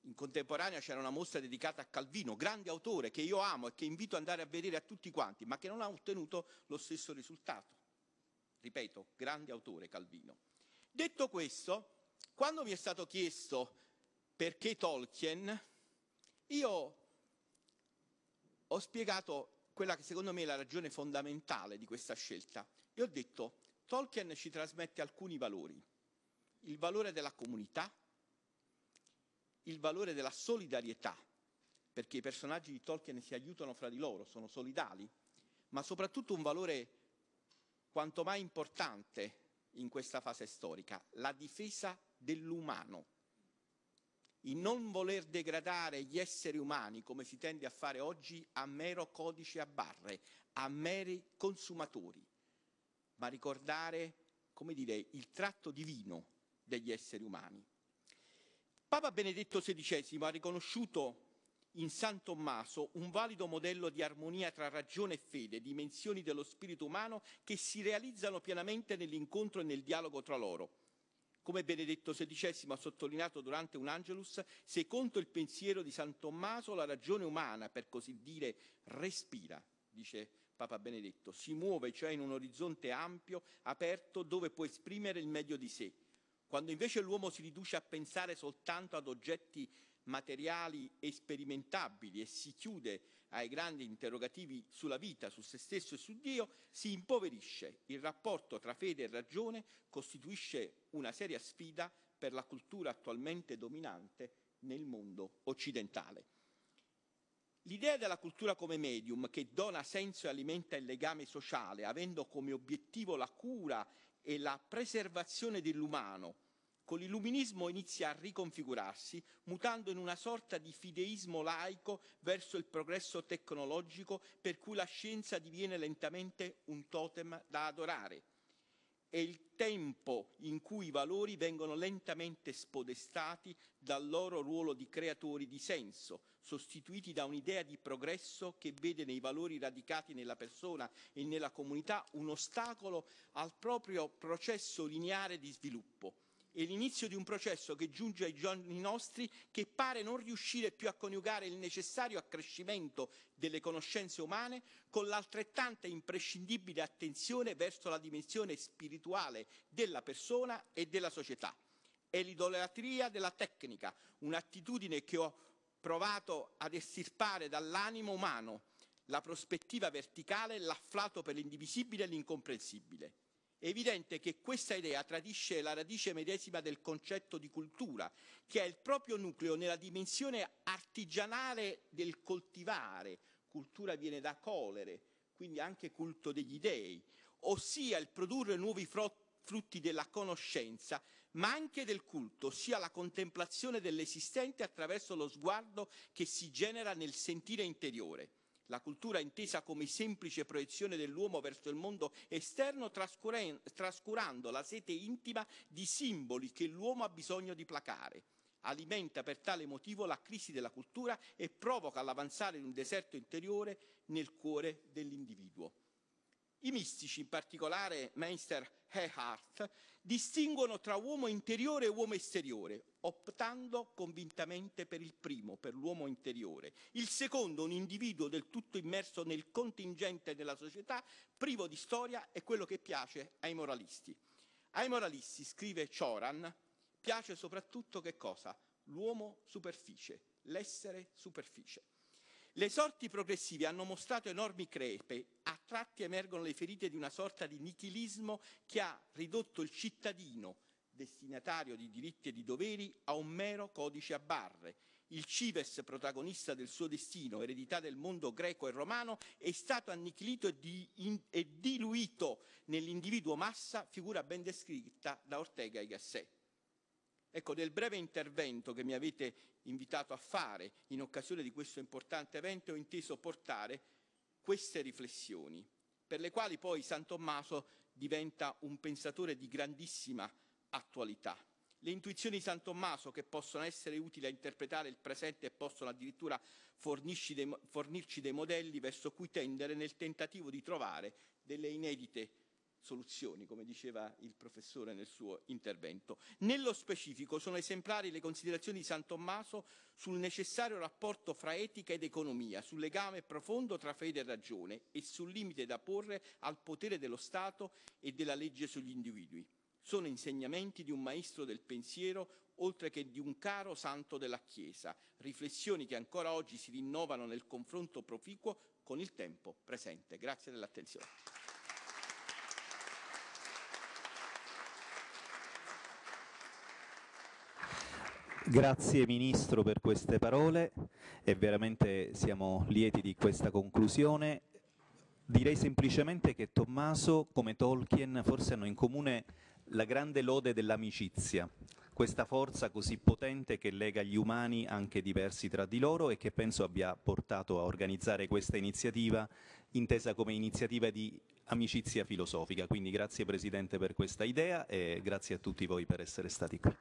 In contemporanea c'era una mostra dedicata a Calvino, grande autore che io amo e che invito ad andare a vedere a tutti quanti, ma che non ha ottenuto lo stesso risultato. Ripeto, grande autore Calvino. Detto questo, quando mi è stato chiesto perché Tolkien, io ho spiegato quella che secondo me è la ragione fondamentale di questa scelta e ho detto Tolkien ci trasmette alcuni valori, il valore della comunità, il valore della solidarietà, perché i personaggi di Tolkien si aiutano fra di loro, sono solidali, ma soprattutto un valore quanto mai importante in questa fase storica, la difesa dell'umano in non voler degradare gli esseri umani, come si tende a fare oggi, a mero codice a barre, a meri consumatori, ma ricordare, come dire, il tratto divino degli esseri umani. Papa Benedetto XVI ha riconosciuto in San Tommaso un valido modello di armonia tra ragione e fede, dimensioni dello spirito umano che si realizzano pienamente nell'incontro e nel dialogo tra loro come Benedetto XVI ha sottolineato durante un Angelus, secondo il pensiero di San Tommaso, la ragione umana, per così dire, respira, dice Papa Benedetto, si muove cioè in un orizzonte ampio, aperto, dove può esprimere il meglio di sé. Quando invece l'uomo si riduce a pensare soltanto ad oggetti materiali e sperimentabili e si chiude ai grandi interrogativi sulla vita, su se stesso e su Dio, si impoverisce. Il rapporto tra fede e ragione costituisce una seria sfida per la cultura attualmente dominante nel mondo occidentale. L'idea della cultura come medium che dona senso e alimenta il legame sociale, avendo come obiettivo la cura e la preservazione dell'umano, con l'illuminismo inizia a riconfigurarsi, mutando in una sorta di fideismo laico verso il progresso tecnologico per cui la scienza diviene lentamente un totem da adorare. È il tempo in cui i valori vengono lentamente spodestati dal loro ruolo di creatori di senso, sostituiti da un'idea di progresso che vede nei valori radicati nella persona e nella comunità un ostacolo al proprio processo lineare di sviluppo è l'inizio di un processo che giunge ai giorni nostri che pare non riuscire più a coniugare il necessario accrescimento delle conoscenze umane con l'altrettanta imprescindibile attenzione verso la dimensione spirituale della persona e della società. È l'idolatria della tecnica, un'attitudine che ho provato ad estirpare dall'animo umano, la prospettiva verticale, l'afflato per l'indivisibile e l'incomprensibile. È evidente che questa idea tradisce la radice medesima del concetto di cultura, che ha il proprio nucleo nella dimensione artigianale del coltivare. Cultura viene da colere, quindi anche culto degli dei, ossia il produrre nuovi frutti della conoscenza, ma anche del culto, ossia la contemplazione dell'esistente attraverso lo sguardo che si genera nel sentire interiore. La cultura intesa come semplice proiezione dell'uomo verso il mondo esterno, trascurando la sete intima di simboli che l'uomo ha bisogno di placare. Alimenta per tale motivo la crisi della cultura e provoca l'avanzare di un deserto interiore nel cuore dell'individuo. I mistici, in particolare Meister Heart, distinguono tra uomo interiore e uomo esteriore, optando convintamente per il primo, per l'uomo interiore. Il secondo, un individuo del tutto immerso nel contingente della società, privo di storia, è quello che piace ai moralisti. Ai moralisti, scrive Choran, piace soprattutto che cosa? L'uomo superficie, l'essere superficie. Le sorti progressive hanno mostrato enormi crepe, a tratti emergono le ferite di una sorta di nichilismo che ha ridotto il cittadino, destinatario di diritti e di doveri, a un mero codice a barre. Il Cives, protagonista del suo destino, eredità del mondo greco e romano, è stato annichilito e, di, in, e diluito nell'individuo massa, figura ben descritta da Ortega e Gasset. Ecco, nel breve intervento che mi avete invitato a fare in occasione di questo importante evento ho inteso portare queste riflessioni, per le quali poi San Tommaso diventa un pensatore di grandissima attualità. Le intuizioni di San Tommaso che possono essere utili a interpretare il presente e possono addirittura fornirci dei, fornirci dei modelli verso cui tendere nel tentativo di trovare delle inedite soluzioni, come diceva il professore nel suo intervento. Nello specifico sono esemplari le considerazioni di San Tommaso sul necessario rapporto fra etica ed economia, sul legame profondo tra fede e ragione e sul limite da porre al potere dello Stato e della legge sugli individui. Sono insegnamenti di un maestro del pensiero oltre che di un caro santo della Chiesa, riflessioni che ancora oggi si rinnovano nel confronto proficuo con il tempo presente. Grazie dell'attenzione. Grazie Ministro per queste parole e veramente siamo lieti di questa conclusione. Direi semplicemente che Tommaso, come Tolkien, forse hanno in comune la grande lode dell'amicizia, questa forza così potente che lega gli umani anche diversi tra di loro e che penso abbia portato a organizzare questa iniziativa intesa come iniziativa di amicizia filosofica. Quindi grazie Presidente per questa idea e grazie a tutti voi per essere stati qui.